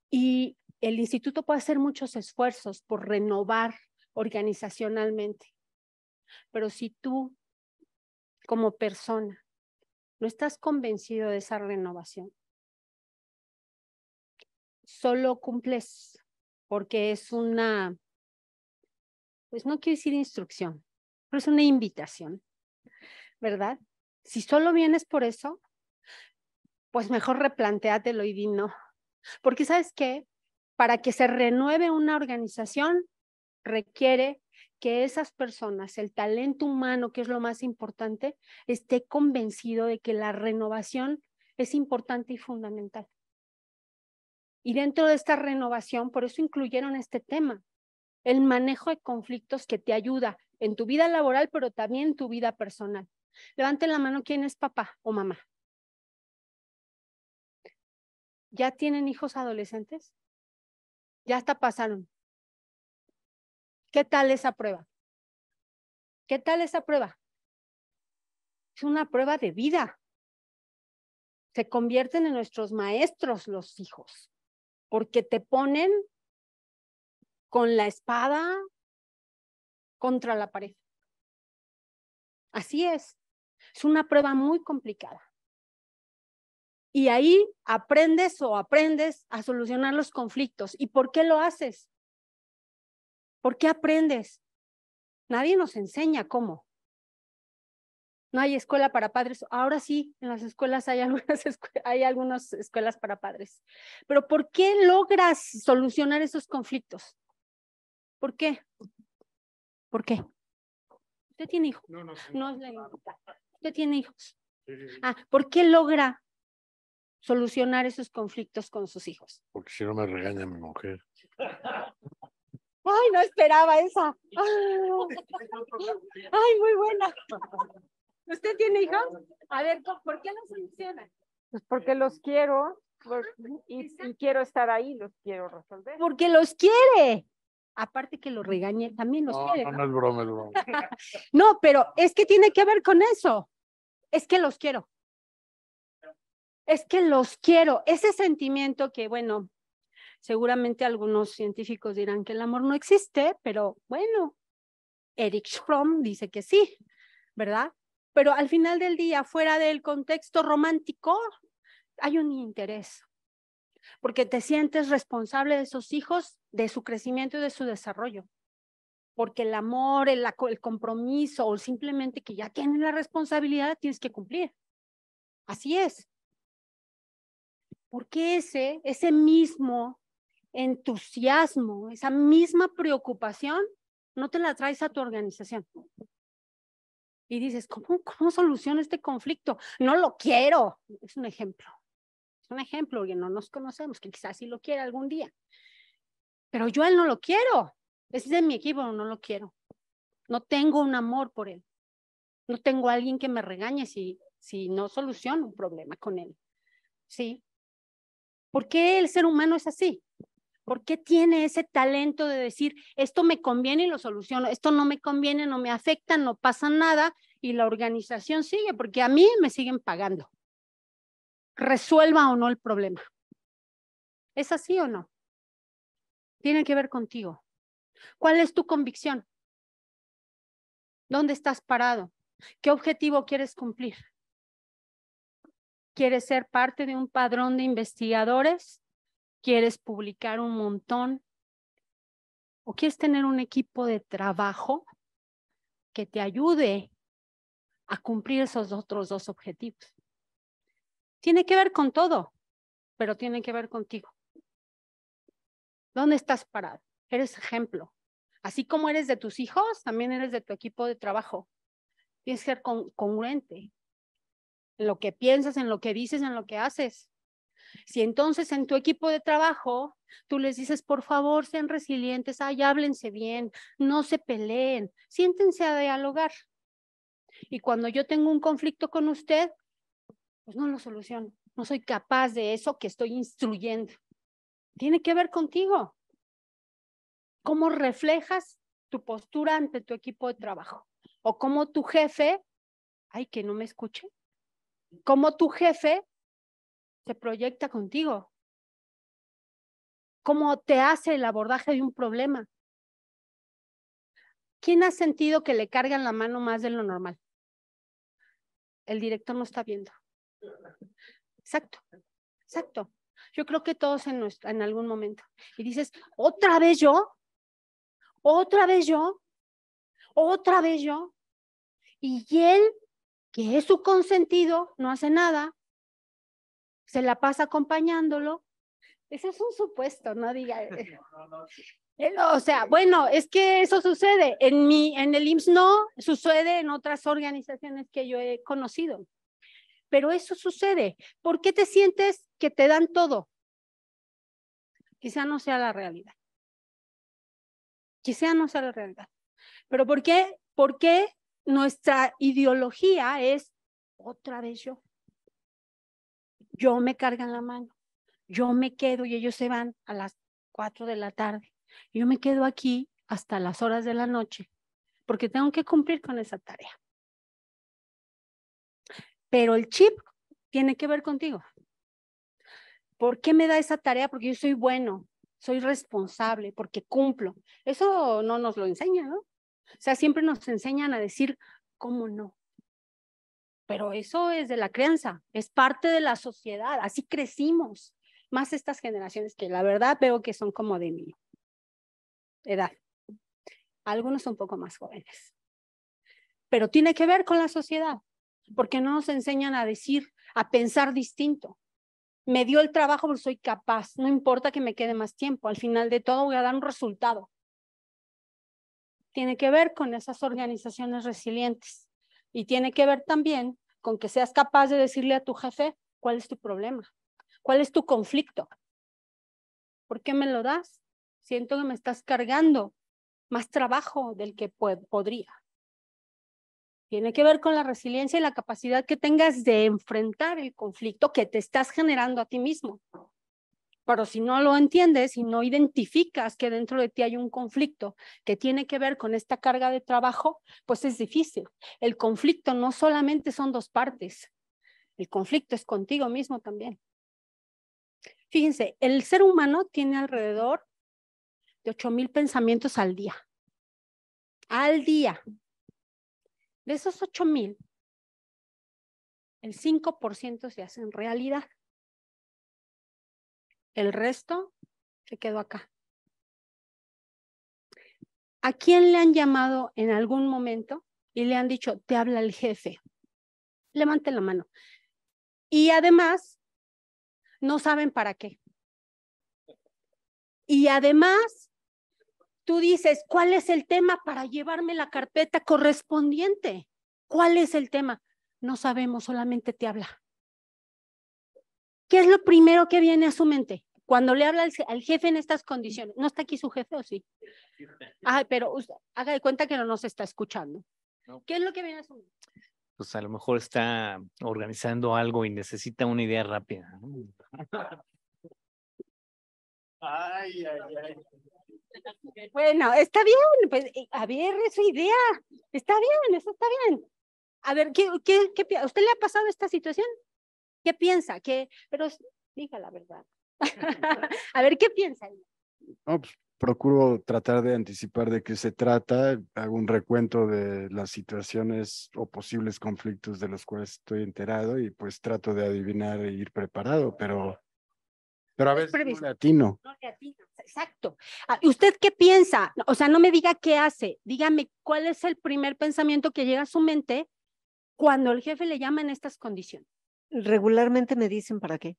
Speaker 3: y el instituto puede hacer muchos esfuerzos por renovar organizacionalmente, pero si tú como persona no estás convencido de esa renovación, solo cumples porque es una, pues no quiero decir instrucción, pero es una invitación, ¿verdad? Si solo vienes por eso, pues mejor replantéatelo y di no. Porque sabes qué, para que se renueve una organización requiere que esas personas, el talento humano, que es lo más importante, esté convencido de que la renovación es importante y fundamental. Y dentro de esta renovación, por eso incluyeron este tema, el manejo de conflictos que te ayuda en tu vida laboral, pero también en tu vida personal. Levanten la mano quién es papá o mamá. ¿Ya tienen hijos adolescentes? Ya hasta pasaron. ¿Qué tal esa prueba? ¿Qué tal esa prueba? Es una prueba de vida. Se convierten en nuestros maestros los hijos, porque te ponen con la espada contra la pared. Así es. Es una prueba muy complicada. Y ahí aprendes o aprendes a solucionar los conflictos. ¿Y por qué lo haces? ¿Por qué aprendes? Nadie nos enseña cómo. No hay escuela para padres. Ahora sí, en las escuelas hay algunas, hay escuelas para padres. Pero ¿por qué logras solucionar esos conflictos? ¿Por qué? ¿Por qué? Usted tiene hijos. No, no, Usted tiene hijos. Ah, ¿por qué logra solucionar esos conflictos con sus hijos.
Speaker 1: Porque si no me regaña mi mujer.
Speaker 3: Ay, no esperaba esa. Ay, muy buena. ¿Usted tiene hijos? A ver, ¿por qué los soluciona? Pues porque los quiero y, quiero estar ahí, los quiero resolver. Porque los quiere. Aparte que los regañe, también los quiere. No, no
Speaker 1: es broma, es broma.
Speaker 3: no, pero es que tiene que ver con eso. Es que los quiero es que los quiero. Ese sentimiento que, bueno, seguramente algunos científicos dirán que el amor no existe, pero bueno, Eric Fromm dice que sí, ¿verdad? Pero al final del día, fuera del contexto romántico, hay un interés, porque te sientes responsable de esos hijos, de su crecimiento y de su desarrollo. Porque el amor, el, el compromiso o simplemente que ya tienen la responsabilidad, tienes que cumplir. Así es porque ese, ese mismo entusiasmo, esa misma preocupación, no te la traes a tu organización. Y dices, ¿cómo, cómo soluciono este conflicto? No lo quiero. Es un ejemplo. Es un ejemplo, que no nos conocemos, que quizás sí lo quiera algún día. Pero yo él no lo quiero. ese Es de mi equipo, no lo quiero. No tengo un amor por él. No tengo alguien que me regañe si, si no soluciono un problema con él. ¿Sí? ¿Por qué el ser humano es así? ¿Por qué tiene ese talento de decir, esto me conviene y lo soluciono, esto no me conviene, no me afecta, no pasa nada y la organización sigue porque a mí me siguen pagando? Resuelva o no el problema. ¿Es así o no? Tiene que ver contigo. ¿Cuál es tu convicción? ¿Dónde estás parado? ¿Qué objetivo quieres cumplir? ¿Quieres ser parte de un padrón de investigadores? ¿Quieres publicar un montón? ¿O quieres tener un equipo de trabajo que te ayude a cumplir esos otros dos objetivos? Tiene que ver con todo, pero tiene que ver contigo. ¿Dónde estás parado? Eres ejemplo. Así como eres de tus hijos, también eres de tu equipo de trabajo. Tienes que ser congruente, lo que piensas, en lo que dices, en lo que haces. Si entonces en tu equipo de trabajo tú les dices, por favor, sean resilientes, háblense bien, no se peleen, siéntense a dialogar. Y cuando yo tengo un conflicto con usted, pues no lo soluciono, no soy capaz de eso que estoy instruyendo. Tiene que ver contigo. ¿Cómo reflejas tu postura ante tu equipo de trabajo? ¿O cómo tu jefe, ay, que no me escuche? cómo tu jefe se proyecta contigo, cómo te hace el abordaje de un problema. ¿Quién ha sentido que le cargan la mano más de lo normal? El director no está viendo. Exacto, exacto. Yo creo que todos en, algún momento. Y dices, otra vez yo, otra vez yo, otra vez yo. Y él que es su consentido, no hace nada, se la pasa acompañándolo. Ese es un supuesto, no diga. Eh. Eh, o sea, bueno, es que eso sucede. En, mi, en el IMSS no, sucede en otras organizaciones que yo he conocido. Pero eso sucede. ¿Por qué te sientes que te dan todo? Quizá no sea la realidad. Quizá no sea la realidad. Pero ¿por qué, por qué nuestra ideología es otra vez yo. Yo me en la mano, yo me quedo y ellos se van a las cuatro de la tarde. Yo me quedo aquí hasta las horas de la noche porque tengo que cumplir con esa tarea. Pero el chip tiene que ver contigo. ¿Por qué me da esa tarea? Porque yo soy bueno, soy responsable, porque cumplo. Eso no nos lo enseña, ¿no? O sea, siempre nos enseñan a decir, ¿cómo no? Pero eso es de la crianza, es parte de la sociedad, así crecimos, más estas generaciones que la verdad veo que son como de mi edad, algunos un poco más jóvenes. Pero tiene que ver con la sociedad, porque no nos enseñan a decir, a pensar distinto. Me dio el trabajo pero soy capaz, no importa que me quede más tiempo, al final de todo voy a dar un resultado tiene que ver con esas organizaciones resilientes y tiene que ver también con que seas capaz de decirle a tu jefe cuál es tu problema, cuál es tu conflicto, por qué me lo das. Siento que me estás cargando más trabajo del que podría. Tiene que ver con la resiliencia y la capacidad que tengas de enfrentar el conflicto que te estás generando a ti mismo. Pero si no lo entiendes y no identificas que dentro de ti hay un conflicto que tiene que ver con esta carga de trabajo, pues es difícil. El conflicto no solamente son dos partes, el conflicto es contigo mismo también. Fíjense, el ser humano tiene alrededor de 8.000 pensamientos al día. Al día. De esos 8.000, el 5% se en realidad. El resto se quedó acá. ¿A quién le han llamado en algún momento y le han dicho, te habla el jefe? Levante la mano. Y además, no saben para qué. Y además, tú dices, ¿cuál es el tema para llevarme la carpeta correspondiente? ¿Cuál es el tema? No sabemos, solamente te habla. ¿qué es lo primero que viene a su mente? Cuando le habla al, jefe en estas condiciones, ¿no está aquí su jefe o sí? Ah, pero haga de cuenta que no nos está escuchando. ¿Qué es lo que viene a su mente?
Speaker 5: Pues a lo mejor está organizando algo y necesita una idea rápida.
Speaker 3: Ay, ay, ay. Bueno, está bien, pues eh, a ver, su idea. Está bien, eso está bien. A ver, ¿qué, qué, qué, usted le ha pasado esta situación? ¿Qué piensa? ¿Qué? Pero diga la verdad. a ver, ¿qué piensa?
Speaker 2: Pues, procuro tratar de anticipar de qué se trata, hago un recuento de las situaciones o posibles conflictos de los cuales estoy enterado y pues trato de adivinar e ir preparado, pero, pero a veces no No
Speaker 3: latino, exacto. Ah, ¿Usted qué piensa? O sea, no me diga qué hace, dígame cuál es el primer pensamiento que llega a su mente cuando el jefe le llama en estas condiciones regularmente me dicen para qué.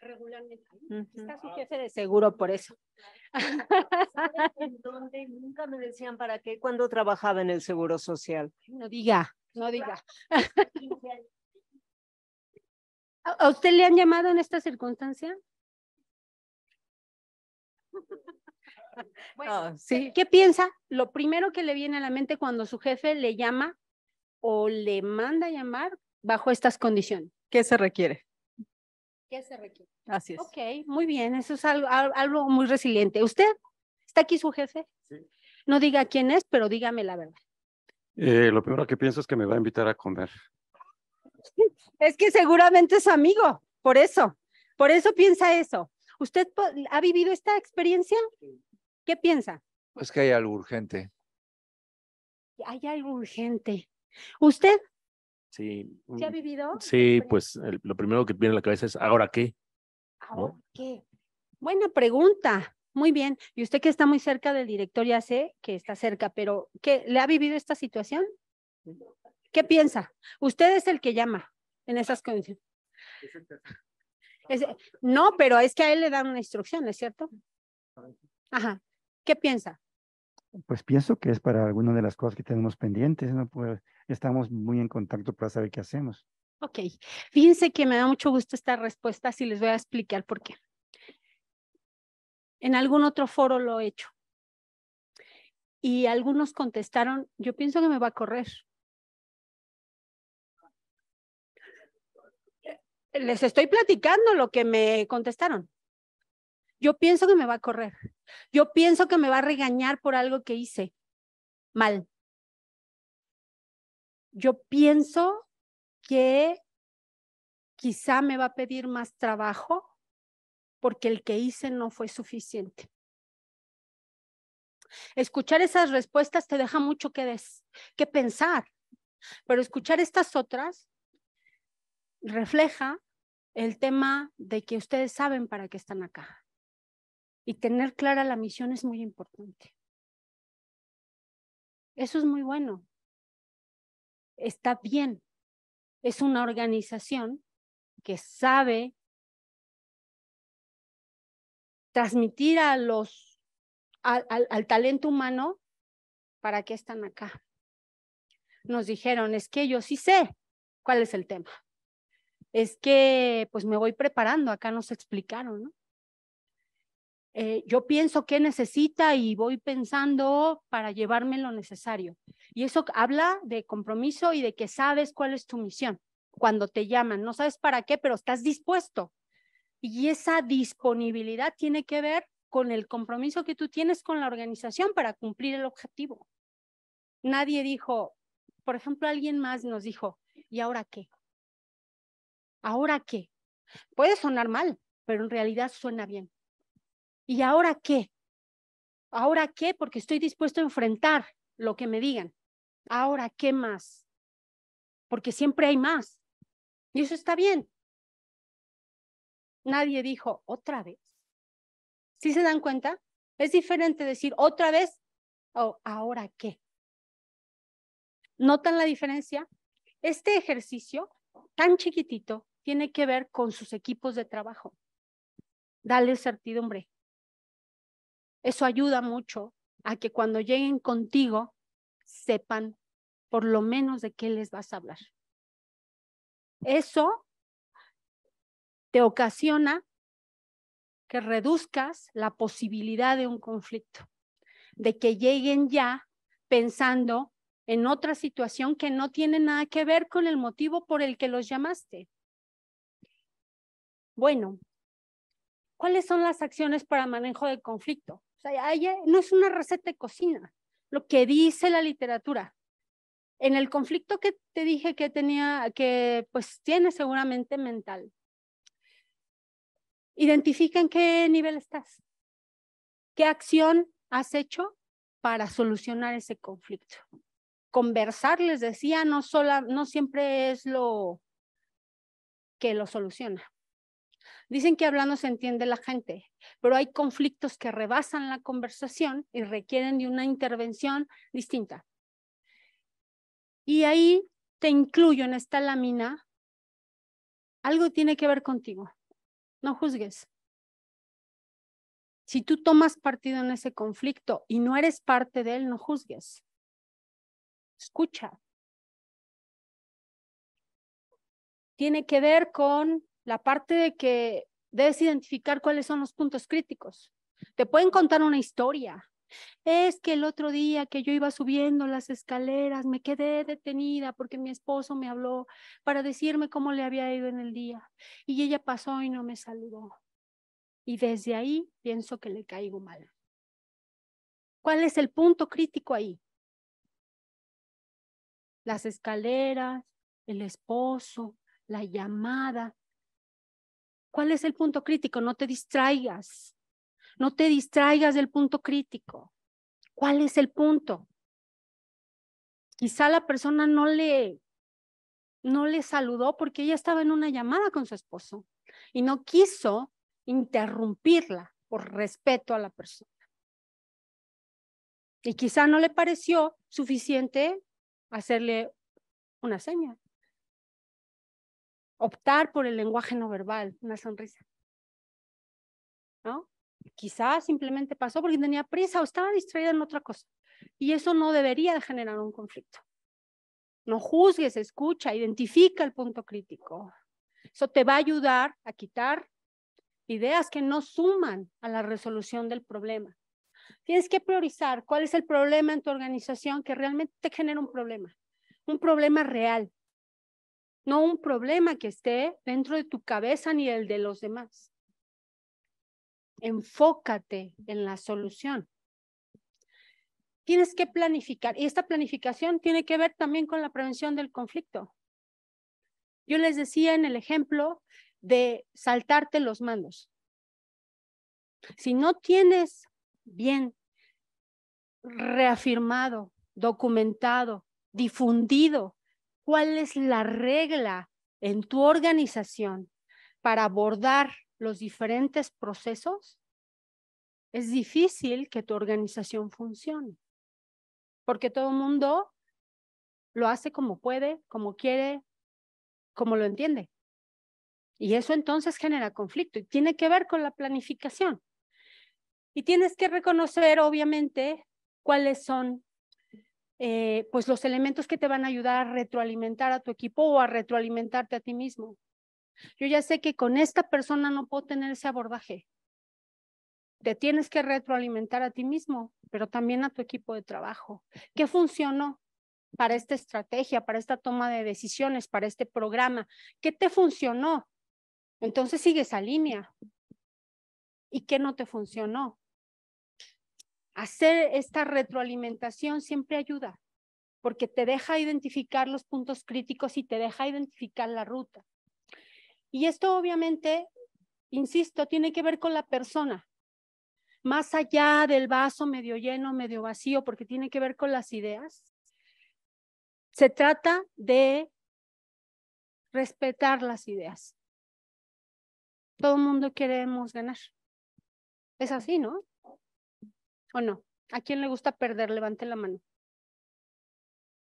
Speaker 3: Regularmente. Está su jefe de seguro por eso. nunca me decían para qué cuando trabajaba en el seguro social. No diga, no diga. ¿A usted le han llamado en esta circunstancia? Ah, sí. ¿qué piensa? Lo primero que le viene a la mente cuando su jefe le llama o le manda a llamar bajo estas condiciones. ¿Qué se requiere? ¿Qué se requiere? Así es. Ok, muy bien, eso es algo, algo muy resiliente. ¿Usted? ¿Está aquí su jefe? Sí. No diga quién es, pero dígame la verdad.
Speaker 5: Eh, lo primero que pienso es que me va a invitar a comer.
Speaker 3: Es que seguramente es amigo, por eso, por eso piensa eso. ¿Usted ha vivido esta experiencia? ¿Qué piensa?
Speaker 5: Pues que hay algo urgente.
Speaker 3: Hay algo urgente. ¿Usted?
Speaker 5: Sí. ¿Se ha mm, vivido? Sí, pues lo primero que viene a la cabeza es, ¿ahora qué?
Speaker 3: ¿Ahora qué? Buena pregunta. Muy bien. Y usted que está muy cerca del director, ya sé que está cerca, pero ¿qué, ¿le ha vivido esta situación? ¿Qué piensa? Usted es el que llama en esas condiciones. no, pero es que a él le dan una instrucción, ¿es cierto? Ajá. ¿Qué piensa?
Speaker 1: Pues pienso que es para alguna de las cosas que tenemos pendientes,
Speaker 5: ¿no? Pues estamos muy en contacto para saber qué hacemos.
Speaker 3: Ok, fíjense que me da mucho gusto esta respuesta y les voy a explicar por qué. En algún otro foro lo he hecho. Y algunos contestaron, yo pienso que me va a correr. Eh, les estoy platicando lo que me contestaron. Yo pienso que me va a correr. Yo pienso que me va a regañar por algo que hice mal. Yo pienso que quizá me va a pedir más trabajo porque el que hice no fue suficiente. Escuchar esas respuestas te deja mucho que, pensar, pero escuchar estas otras refleja el tema de que ustedes saben para qué están acá y tener clara la misión es muy importante. Eso es muy bueno. Está bien. Es una organización que sabe transmitir a los, al, talento humano para qué están acá. Nos dijeron, es que yo sí sé cuál es el tema. Es que pues me voy preparando, acá nos explicaron, ¿no? Eh, yo pienso qué necesita y voy pensando para llevarme lo necesario. Y eso habla de compromiso y de que sabes cuál es tu misión cuando te llaman. No sabes para qué, pero estás dispuesto. Y esa disponibilidad tiene que ver con el compromiso que tú tienes con la organización para cumplir el objetivo. Nadie dijo, por ejemplo, alguien más nos dijo, ¿y ahora qué? ¿Ahora qué? Puede sonar mal, pero en realidad suena bien. ¿Y ahora qué? ¿Ahora qué? Porque estoy dispuesto a enfrentar lo que me digan. ¿Ahora qué más? Porque siempre hay más. Y eso está bien. Nadie dijo otra vez. ¿Sí se dan cuenta? Es diferente decir otra vez o ahora qué. ¿Notan la diferencia? Este ejercicio tan chiquitito tiene que ver con sus equipos de trabajo. Dale certidumbre. Eso ayuda mucho a que cuando lleguen contigo sepan por lo menos de qué les vas a hablar. Eso te ocasiona que reduzcas la posibilidad de un conflicto, de que lleguen ya pensando en otra situación que no tiene nada que ver con el motivo por el que los llamaste. Bueno, ¿cuáles son las acciones para manejo del conflicto? O sea, no es una receta de cocina, lo que dice la literatura. En el conflicto que te dije que tenía, que pues tiene seguramente mental, identifica en qué nivel estás, qué acción has hecho para solucionar ese conflicto. Conversar, les decía, no, sola, no siempre es lo que lo soluciona. Dicen que hablando se entiende la gente, pero hay conflictos que rebasan la conversación y requieren de una intervención distinta. Y ahí te incluyo en esta lámina. Algo tiene que ver contigo. No juzgues. Si tú tomas partido en ese conflicto y no eres parte de él, no juzgues. Escucha. Tiene que ver con la parte de que debes identificar cuáles son los puntos críticos. Te pueden contar una historia. Es que el otro día que yo iba subiendo las escaleras me quedé detenida porque mi esposo me habló para decirme cómo le había ido en el día y ella pasó y no me saludó. Y desde ahí pienso que le caigo mal. ¿Cuál es el punto crítico ahí? Las escaleras, el esposo, la llamada, ¿Cuál es el punto crítico? No te distraigas. No te distraigas del punto crítico. ¿Cuál es el punto? Quizá la persona no le no le saludó porque ella estaba en una llamada con su esposo y no quiso interrumpirla por respeto a la persona. Y quizá no le pareció suficiente hacerle una seña optar por el lenguaje no verbal, una sonrisa. Quizás simplemente pasó porque tenía prisa o estaba distraída en otra cosa. Y eso no debería generar un conflicto. No juzgues, escucha, identifica el punto crítico. Eso te va a ayudar a quitar ideas que no suman a la resolución del problema. Tienes que priorizar cuál es el problema en tu organización que realmente te genera un problema, un problema real, no un problema que esté dentro de tu cabeza ni el de los demás. Enfócate en la solución. Tienes que planificar y esta planificación tiene que ver también con la prevención del conflicto. Yo les decía en el ejemplo de saltarte los mandos. Si no tienes bien reafirmado, documentado, difundido cuál es la regla en tu organización para abordar los diferentes procesos, es difícil que tu organización funcione, porque todo el mundo lo hace como puede, como quiere, como lo entiende. Y eso entonces genera conflicto y tiene que ver con la planificación. Y tienes que reconocer, obviamente, cuáles son eh, pues los elementos que te van a ayudar a retroalimentar a tu equipo o a retroalimentarte a ti mismo. Yo ya sé que con esta persona no puedo tener ese abordaje. Te tienes que retroalimentar a ti mismo, pero también a tu equipo de trabajo. ¿Qué funcionó para esta estrategia, para esta toma de decisiones, para este programa? ¿Qué te funcionó? Entonces sigue esa línea. ¿Y qué no te funcionó? hacer esta retroalimentación siempre ayuda, porque te deja identificar los puntos críticos y te deja identificar la ruta. Y esto obviamente, insisto, tiene que ver con la persona, más allá del vaso medio lleno, medio vacío, porque tiene que ver con las ideas. Se trata de respetar las ideas. Todo el mundo queremos ganar. Es así, ¿no? ¿O no? ¿A quién le gusta perder? Levante la mano.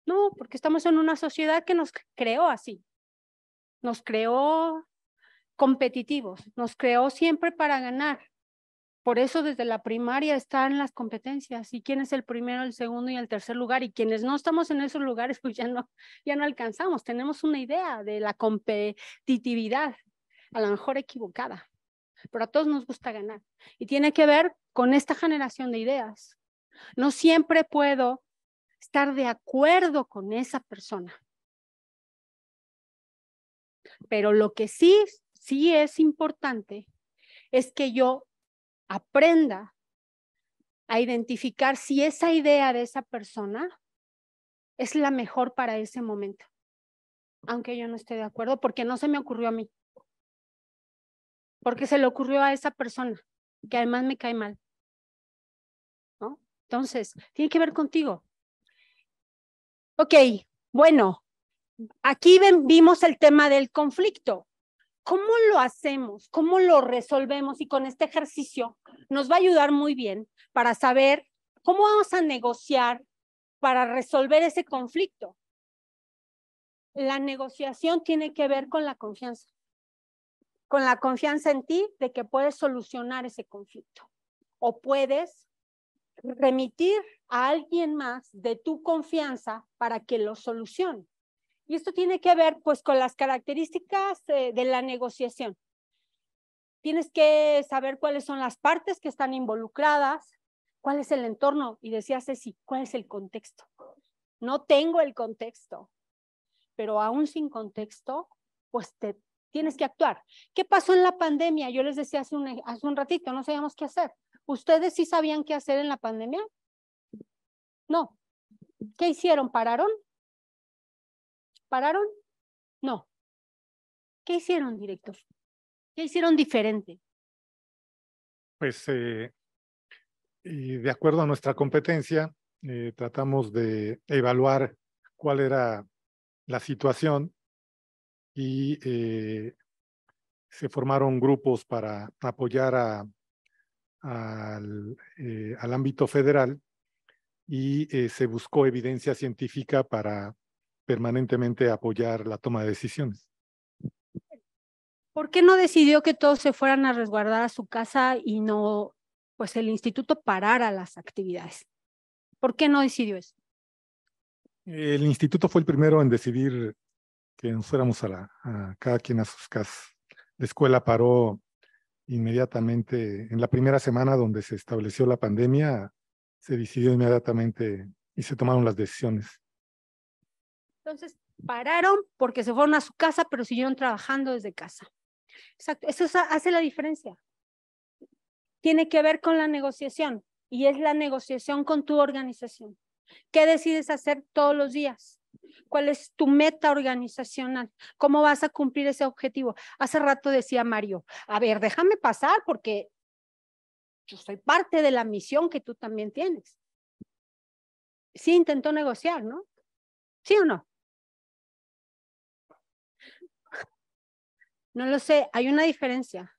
Speaker 3: No, porque estamos en una sociedad que nos creó así. Nos creó competitivos, nos creó siempre para ganar. Por eso desde la primaria están las competencias y quién es el primero, el segundo y el tercer lugar. Y quienes no estamos en esos lugares, pues ya no, ya no alcanzamos. Tenemos una idea de la competitividad, a lo mejor equivocada, pero a todos nos gusta ganar. Y tiene que ver con esta generación de ideas. No siempre puedo estar de acuerdo con esa persona. Pero lo que sí, sí es importante es que yo aprenda a identificar si esa idea de esa persona es la mejor para ese momento, aunque yo no esté de acuerdo, porque no se me ocurrió a mí, porque se le ocurrió a esa persona, que además me cae mal. Entonces, tiene que ver contigo. Ok, bueno, aquí vimos el tema del conflicto. ¿Cómo lo hacemos? ¿Cómo lo resolvemos? Y con este ejercicio nos va a ayudar muy bien para saber cómo vamos a negociar para resolver ese conflicto. La negociación tiene que ver con la confianza, con la confianza en ti de que puedes solucionar ese conflicto o puedes remitir a alguien más de tu confianza para que lo solucione. Y esto tiene que ver pues con las características eh, de la negociación. Tienes que saber cuáles son las partes que están involucradas, cuál es el entorno y decía Ceci, cuál es el contexto. No tengo el contexto, pero aún sin contexto, pues te tienes que actuar. ¿Qué pasó en la pandemia? Yo les decía hace hace un ratito, no sabíamos qué hacer. ¿Ustedes sí sabían qué hacer en la pandemia? No. ¿Qué hicieron? ¿Pararon? ¿Pararon? No. ¿Qué hicieron, director? ¿Qué hicieron diferente?
Speaker 1: Pues eh, de acuerdo a nuestra competencia, eh, tratamos de evaluar cuál era la situación y eh, se formaron grupos para apoyar a al, eh, al ámbito federal y eh, se buscó evidencia científica para permanentemente apoyar la toma de decisiones.
Speaker 3: ¿Por qué no decidió que todos se fueran a resguardar a su casa y no, pues el instituto parara las actividades? ¿Por qué no decidió eso?
Speaker 1: El instituto fue el primero en decidir que nos fuéramos a, la, a cada quien a sus casas. La escuela paró inmediatamente, en la primera semana donde se estableció la pandemia, se decidió inmediatamente y se tomaron las decisiones.
Speaker 3: Entonces, pararon porque se fueron a su casa, pero siguieron trabajando desde casa. Exacto, eso hace la diferencia. Tiene que ver con la negociación y es la negociación con tu organización. ¿Qué decides hacer todos los días? ¿Cuál es tu meta organizacional? ¿Cómo vas a cumplir ese objetivo? Hace rato decía Mario, a ver, déjame pasar porque yo soy parte de la misión que tú también tienes. Sí intentó negociar, ¿no? ¿Sí o no? No lo sé, hay una diferencia.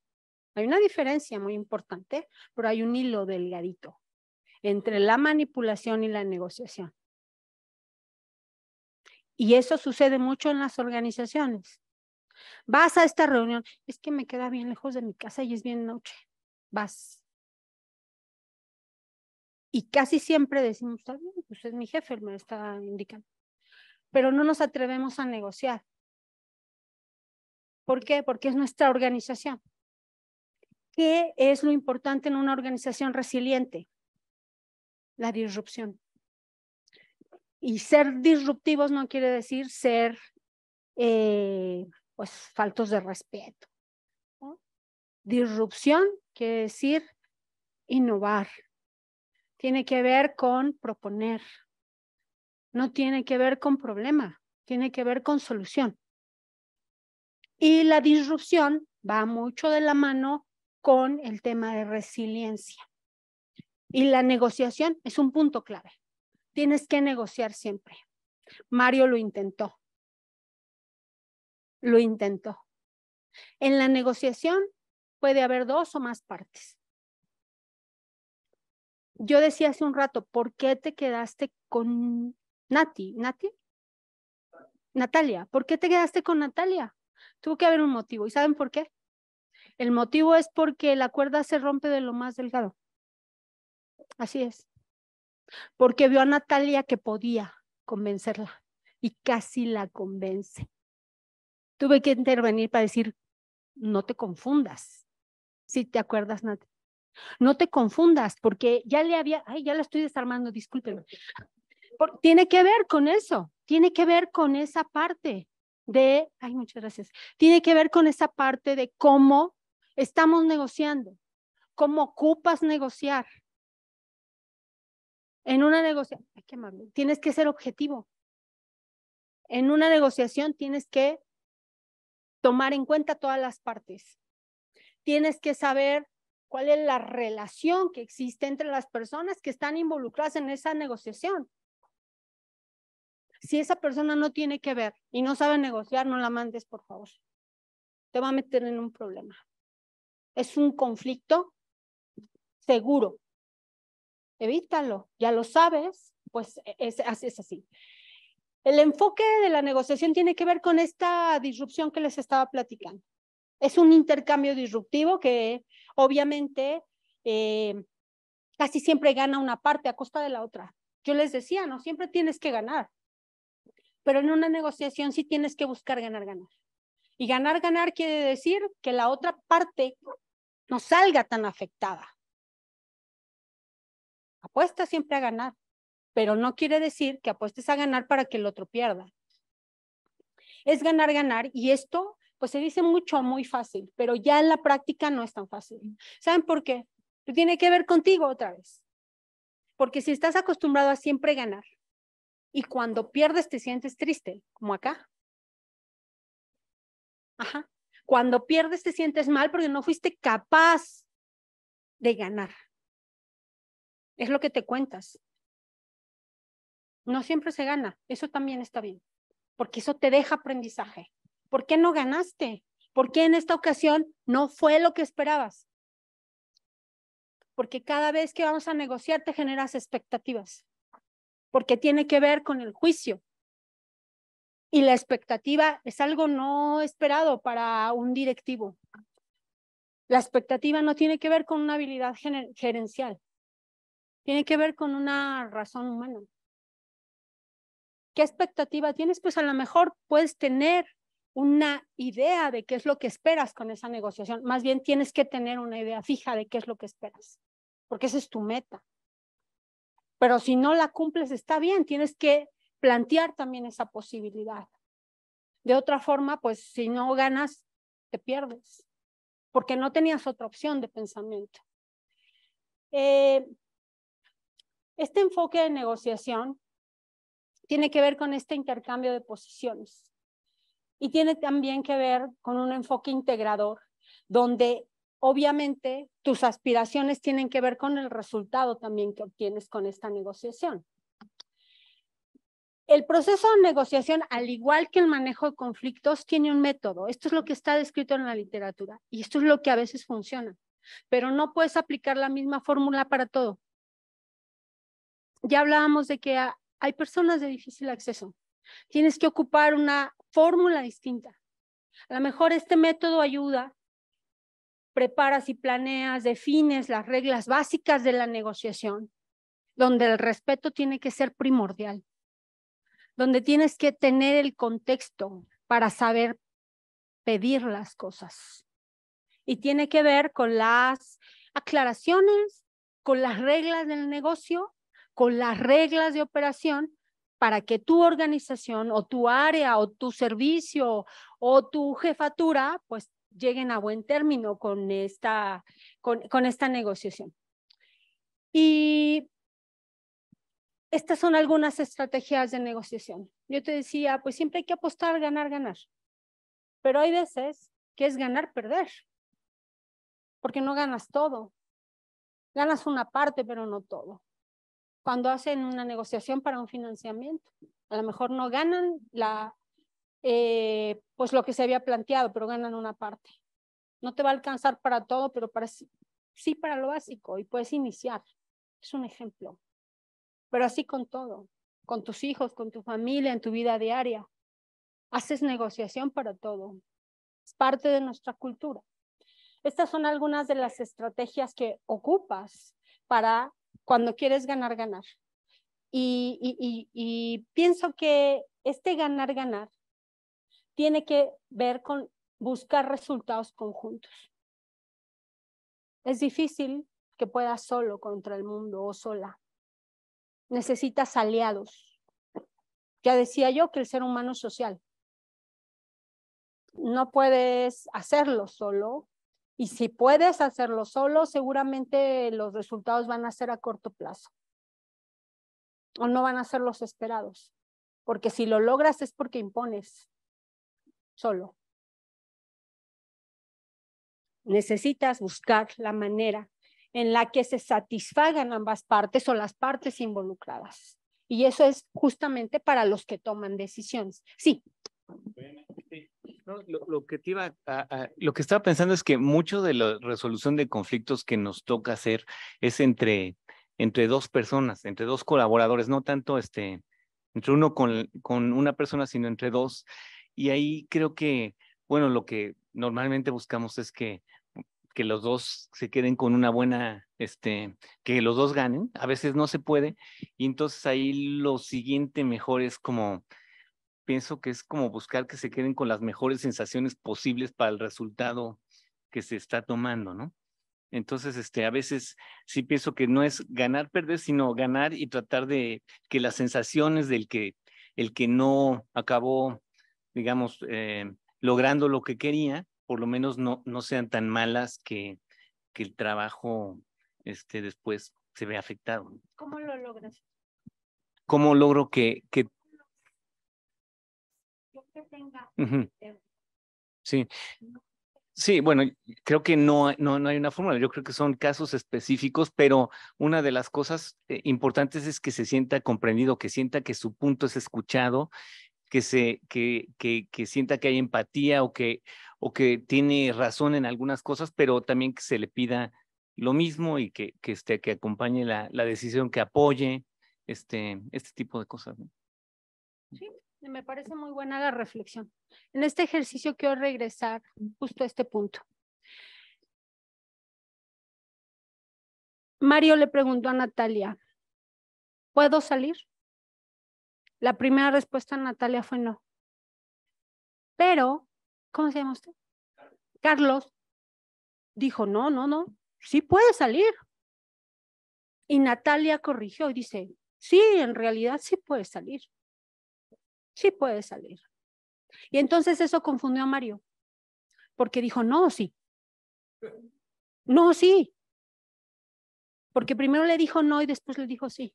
Speaker 3: Hay una diferencia muy importante, pero hay un hilo delgadito entre la manipulación y la negociación. Y eso sucede mucho en las organizaciones. Vas a esta reunión, es que me queda bien lejos de mi casa y es bien noche. Vas. Y casi siempre decimos, usted pues, es mi jefe, me lo está indicando. Pero no nos atrevemos a negociar. ¿Por qué? Porque es nuestra organización. ¿Qué es lo importante en una organización resiliente? La disrupción. Y ser disruptivos no quiere decir ser eh, pues faltos de respeto. Disrupción quiere decir innovar. Tiene que ver con proponer. No tiene que ver con problema, tiene que ver con solución. Y la disrupción va mucho de la mano con el tema de resiliencia. Y la negociación es un punto clave. Tienes que negociar siempre. Mario lo intentó. Lo intentó. En la negociación puede haber dos o más partes. Yo decía hace un rato, ¿por qué te quedaste con Nati? ¿Nati? Natalia, ¿por qué te quedaste con Natalia? Tuvo que haber un motivo. ¿Y saben por qué? El motivo es porque la cuerda se rompe de lo más delgado. Así es porque vio a Natalia que podía convencerla y casi la convence. Tuve que intervenir para decir, no te confundas. Si te acuerdas, Natalia, No te confundas, porque ya le había, ay, ya la estoy desarmando, discúlpeme. tiene que ver con eso, tiene que ver con esa parte de, ay, muchas gracias, tiene que ver con esa parte de cómo estamos negociando, cómo ocupas negociar, en una negociación, tienes que ser objetivo. En una negociación tienes que tomar en cuenta todas las partes. Tienes que saber cuál es la relación que existe entre las personas que están involucradas en esa negociación. Si esa persona no tiene que ver y no sabe negociar, no la mandes, por favor. Te va a meter en un problema. Es un conflicto seguro evítalo, ya lo sabes, pues e, es, así. El enfoque de la negociación tiene que ver con esta disrupción que les estaba platicando. Es un intercambio disruptivo que obviamente eh, casi siempre gana una parte a costa de la otra. Yo les decía, no siempre tienes que ganar, pero en una negociación sí tienes que buscar ganar, ganar. Y ganar, ganar quiere decir que la otra parte no salga tan afectada. Apuesta siempre a ganar, pero no quiere decir que apuestes a ganar para que el otro pierda. Es ganar, ganar, y esto pues se dice mucho, muy fácil, pero ya en la práctica no es tan fácil. ¿Saben por qué? Pues, tiene que ver contigo otra vez. Porque si estás acostumbrado a siempre ganar y cuando pierdes te sientes triste, como acá. Ajá. Cuando pierdes te sientes mal porque no fuiste capaz de ganar. Es lo que te cuentas. No siempre se gana, eso también está bien, porque eso te deja aprendizaje. ¿Por qué no ganaste? ¿Por qué en esta ocasión no fue lo que esperabas? Porque cada vez que vamos a negociar te generas expectativas, porque tiene que ver con el juicio. Y la expectativa es algo no esperado para un directivo. La expectativa no tiene que ver con una habilidad gerencial tiene que ver con una razón humana. ¿Qué expectativa tienes? Pues a lo mejor puedes tener una idea de qué es lo que esperas con esa negociación. Más bien tienes que tener una idea fija de qué es lo que esperas, porque esa es tu meta. Pero si no la cumples, está bien, tienes que plantear también esa posibilidad. De otra forma, pues si no ganas, te pierdes, porque no tenías otra opción de pensamiento. Eh, este enfoque de negociación tiene que ver con este intercambio de posiciones y tiene también que ver con un enfoque integrador, donde obviamente tus aspiraciones tienen que ver con el resultado también que obtienes con esta negociación. El proceso de negociación, al igual que el manejo de conflictos, tiene un método. Esto es lo que está descrito en la literatura y esto es lo que a veces funciona, pero no puedes aplicar la misma fórmula para todo ya hablábamos de que hay personas de difícil acceso. Tienes que ocupar una fórmula distinta. A lo mejor este método ayuda, preparas y planeas, defines las reglas básicas de la negociación, donde el respeto tiene que ser primordial, donde tienes que tener el contexto para saber pedir las cosas. Y tiene que ver con las aclaraciones, con las reglas del negocio con las reglas de operación para que tu organización o tu área o tu servicio o tu jefatura pues lleguen a buen término con esta, esta negociación. Y estas son algunas estrategias de negociación. Yo te decía, pues siempre hay que apostar, ganar, ganar. Pero hay veces que es ganar, perder. Porque no ganas todo. Ganas una parte, pero no todo cuando hacen una negociación para un financiamiento. A lo mejor no ganan la, eh, pues lo que se había planteado, pero ganan una parte. No te va a alcanzar para todo, pero para, sí para lo básico y puedes iniciar. Es un ejemplo. Pero así con todo, con tus hijos, con tu familia, en tu vida diaria. Haces negociación para todo. Es parte de nuestra cultura. Estas son algunas de las estrategias que ocupas para cuando quieres ganar, ganar. Y, pienso que este ganar, ganar tiene que ver con buscar resultados conjuntos. Es difícil que puedas solo contra el mundo o sola. Necesitas aliados. Ya decía yo que el ser humano es social. No puedes hacerlo solo, y si puedes hacerlo solo, seguramente los resultados van a ser a corto plazo. O no van a ser los esperados. Porque si lo logras es porque impones solo. Necesitas buscar la manera en la que se satisfagan ambas partes o las partes involucradas. Y eso es justamente para los que toman decisiones. Sí
Speaker 5: lo, que lo que estaba pensando es que mucho de la resolución de conflictos que nos toca hacer es entre, entre dos personas, entre dos colaboradores, no tanto este, entre uno con, con una persona, sino entre dos. Y ahí creo que, bueno, lo que normalmente buscamos es que que los dos se queden con una buena, este, que los dos ganen, a veces no se puede, y entonces ahí lo siguiente mejor es como pienso que es como buscar que se queden con las mejores sensaciones posibles para el resultado que se está tomando, ¿no? Entonces, este, a veces sí pienso que no es ganar, perder, sino ganar y tratar de que las sensaciones del que, el que no acabó, digamos, eh, logrando lo que quería, por lo menos no, no sean tan malas que, que el trabajo este, después se vea afectado.
Speaker 3: ¿Cómo lo logras?
Speaker 5: ¿Cómo logro que, que tenga. Sí. Sí, bueno, creo que no, no, no, hay una fórmula. Yo creo que son casos específicos, pero una de las cosas eh, importantes es que se sienta comprendido, que sienta que su punto es escuchado, que, se, que, que, que sienta que hay empatía o que, o que tiene razón en algunas cosas, pero también que se le pida lo mismo y que, que, este, que acompañe la, la decisión, que apoye este, este tipo de cosas.
Speaker 3: Me parece muy buena la reflexión. En este ejercicio quiero regresar justo a este punto. Mario le preguntó a Natalia, ¿puedo salir? La primera respuesta de Natalia fue no. Pero, ¿cómo se llama usted? Carlos dijo, no, no, no, sí puede salir. Y Natalia corrigió y dice, sí, en realidad sí puede salir sí puede salir. Y entonces eso confundió a Mario, porque dijo, no, sí. No, sí. Porque primero le dijo no y después le dijo sí.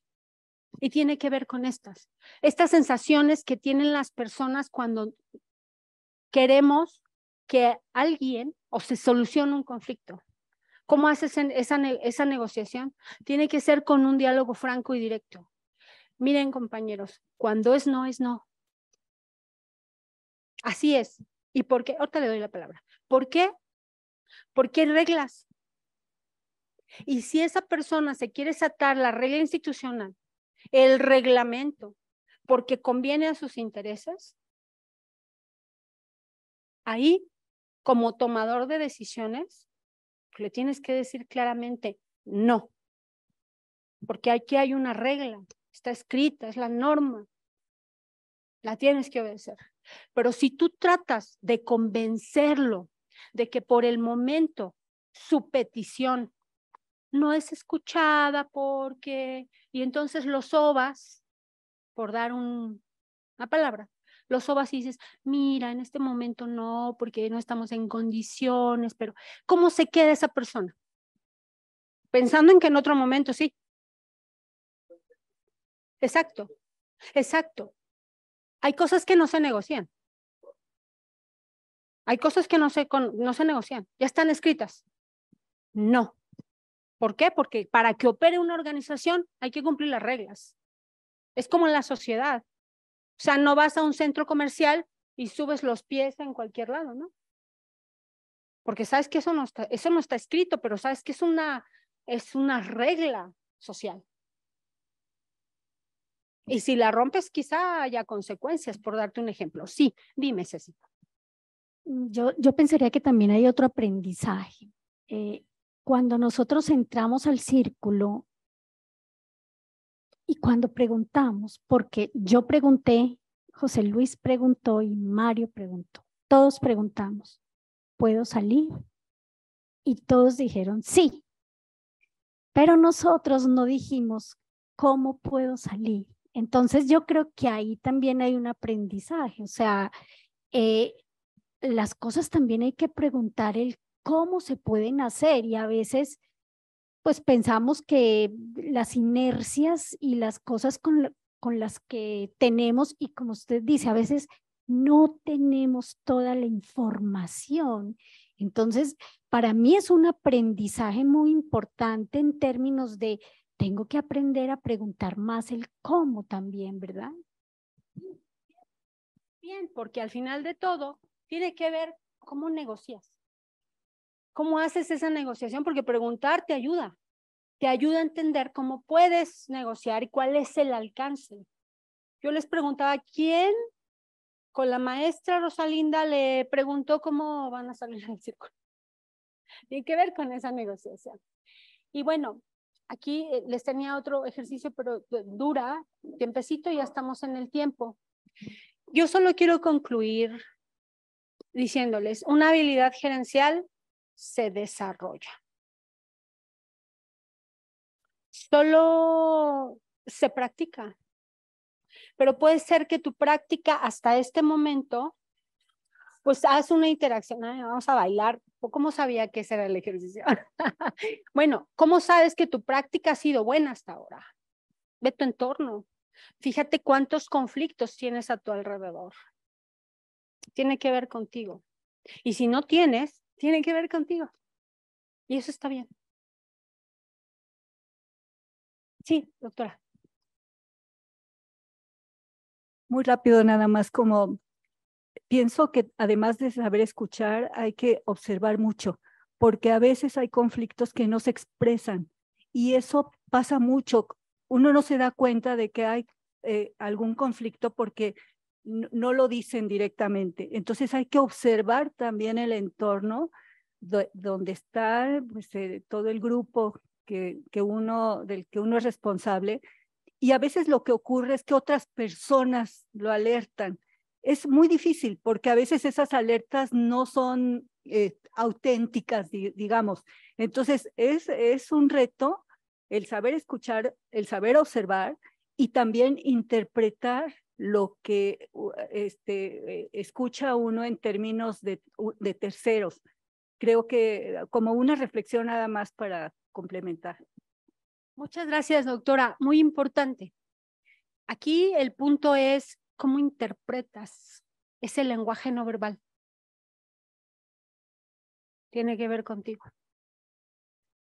Speaker 3: Y tiene que ver con estas, estas sensaciones que tienen las personas cuando queremos que alguien o se solucione un conflicto. ¿Cómo haces esa, esa negociación? Tiene que ser con un diálogo franco y directo. Miren, compañeros, cuando es no, es no. Así es. ¿Y por qué? Ahorita le doy la palabra. ¿Por qué? Porque hay reglas. Y si esa persona se quiere sacar la regla institucional, el reglamento, porque conviene a sus intereses, ahí, como tomador de decisiones, le tienes que decir claramente no, porque aquí hay una regla, está escrita, es la norma, la tienes que obedecer. Pero si tú tratas de convencerlo de que por el momento su petición no es escuchada porque, y entonces los sobas, por dar una palabra, los sobas y dices, mira, en este momento no, porque no estamos en condiciones, pero ¿cómo se queda esa persona? Pensando en que en otro momento sí. Exacto, exacto. Hay cosas que no se negocian. Hay cosas que no se, no se negocian. Ya están escritas. No. ¿Por qué? Porque para que opere una organización hay que cumplir las reglas. Es como en la sociedad. O sea, no vas a un centro comercial y subes los pies en cualquier lado, ¿no? Porque sabes que eso no está, eso no está escrito, pero sabes que es una, es una regla social. Y si la rompes, quizá haya consecuencias, por darte un ejemplo. Sí, dime, Ceci.
Speaker 4: Mm, yo, pensaría que también hay otro aprendizaje. Eh, cuando nosotros entramos al círculo y cuando preguntamos, porque yo pregunté, José Luis preguntó y Mario preguntó, todos preguntamos, ¿puedo salir? Y todos dijeron, sí. Pero nosotros no dijimos, ¿cómo puedo salir? Entonces yo creo que ahí también hay un aprendizaje, o sea, eh, las cosas también hay que preguntar el cómo se pueden hacer y a veces pues pensamos que las inercias y las cosas con, con las que tenemos y como usted dice, a veces no tenemos toda la información. Entonces, para mí es un aprendizaje muy importante en términos de tengo que aprender a preguntar más el cómo también, ¿verdad?
Speaker 3: Bien, porque al final de todo tiene que ver cómo negocias. ¿Cómo haces esa negociación? Porque preguntar te ayuda. Te ayuda a entender cómo puedes negociar y cuál es el alcance. Yo les preguntaba, ¿quién con la maestra Rosalinda le preguntó cómo van a salir en el círculo? Tiene que ver con esa negociación. Y bueno, Aquí eh, les tenía otro ejercicio, pero dura tiempecito, ya estamos en el tiempo. Yo solo quiero concluir diciéndoles, una habilidad gerencial se desarrolla. Solo se practica, pero puede ser que tu práctica hasta este momento pues haz una interacción, vamos a bailar. ¿Cómo sabía que ese era el ejercicio? bueno, ¿cómo sabes que tu práctica ha sido buena hasta ahora? Ve tu entorno. Fíjate cuántos conflictos tienes a tu alrededor. Tiene que ver contigo. Y si no tienes, tiene que ver contigo. Y eso está bien. Sí, doctora. Muy rápido, nada más como pienso que además de saber escuchar, hay que observar mucho, porque a veces hay conflictos que no se expresan y eso pasa mucho. Uno no se da cuenta de que hay eh, algún conflicto porque no lo dicen directamente. Entonces hay que observar también el entorno donde está pues, eh, todo el grupo que, que uno, del que uno es responsable. Y a veces lo que ocurre es que otras personas lo alertan es muy difícil porque a veces esas alertas no son eh, auténticas, digamos. Entonces, es, es un reto el saber escuchar, el saber observar y también interpretar lo que este, eh, escucha uno en términos de, de terceros. Creo que eh, como una reflexión nada más para complementar. Muchas gracias, doctora. Muy importante. Aquí el punto es cómo interpretas ese lenguaje no verbal. Tiene que ver contigo.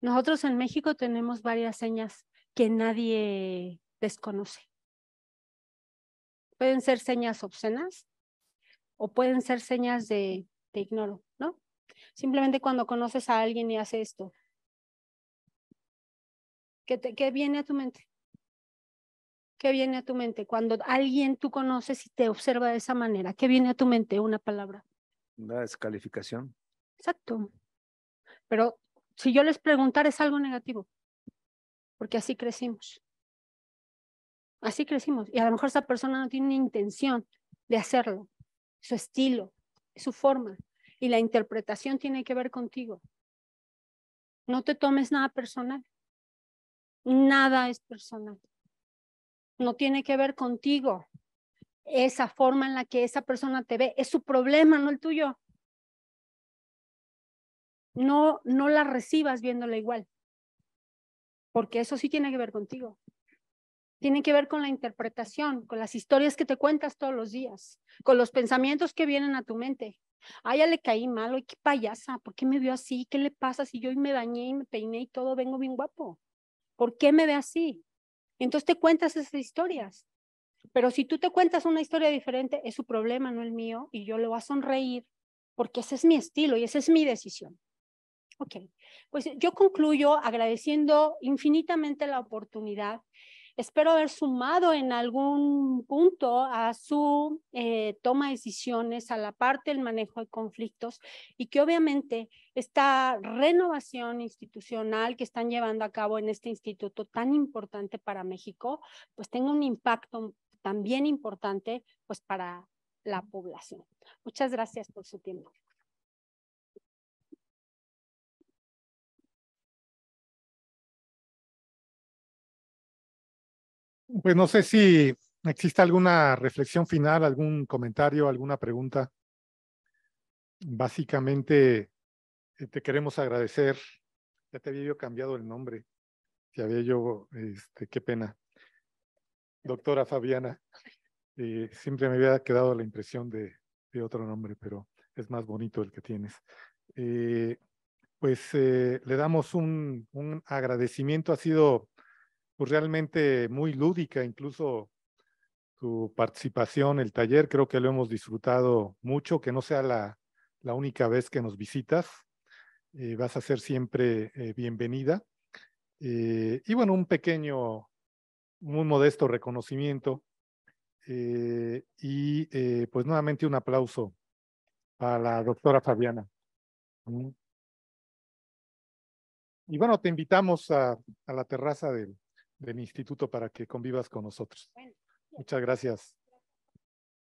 Speaker 3: Nosotros en México tenemos varias señas que nadie desconoce. Pueden ser señas obscenas o pueden ser señas de te ignoro, ¿no? Simplemente cuando conoces a alguien y hace esto, ¿qué, qué viene a tu mente? ¿Qué viene a tu mente? Cuando alguien tú conoces y te observa de esa manera, ¿qué viene a tu mente? Una palabra.
Speaker 2: Una descalificación.
Speaker 3: Exacto. Pero si yo les preguntara es algo negativo, porque así crecimos. Así crecimos. Y a lo mejor esa persona no tiene intención de hacerlo. Su estilo, su forma. Y la interpretación tiene que ver contigo. No te tomes nada personal. Nada es personal no tiene que ver contigo. Esa forma en la que esa persona te ve es su problema, no el tuyo. No, no la recibas viéndola igual, porque eso sí tiene que ver contigo. Tiene que ver con la interpretación, con las historias que te cuentas todos los días, con los pensamientos que vienen a tu mente. Ay, ya le caí mal, malo, qué payasa, ¿por qué me vio así? ¿Qué le pasa si yo me bañé y me peiné y todo, vengo bien guapo? ¿Por qué me ve así? Entonces te cuentas esas historias. Pero si tú te cuentas una historia diferente, es su problema, no el mío, y yo lo voy a sonreír porque ese es mi estilo y esa es mi decisión. Ok, pues yo concluyo agradeciendo infinitamente la oportunidad espero haber sumado en algún punto a su eh, toma de decisiones, a la parte del manejo de conflictos y que obviamente esta renovación institucional que están llevando a cabo en este instituto tan importante para México, pues tenga un impacto también importante pues para la población. Muchas gracias por su tiempo.
Speaker 1: Pues no sé si existe alguna reflexión final, algún comentario, alguna pregunta. Básicamente, eh, te queremos agradecer. Ya te había yo cambiado el nombre. Ya había yo, este, qué pena. Doctora Fabiana, eh, siempre me había quedado la impresión de, otro nombre, pero es más bonito el que tienes. Eh, pues le damos un, un agradecimiento. Ha sido pues realmente muy lúdica, incluso tu participación, el taller, creo que lo hemos disfrutado mucho, que no sea la, la única vez que nos visitas, eh, vas a ser siempre eh, bienvenida. Eh, y bueno, un pequeño, muy modesto reconocimiento y pues nuevamente un aplauso a la doctora Fabiana. Mm. Y bueno, te invitamos a, a la terraza del, de mi instituto para que convivas con nosotros. Muchas gracias.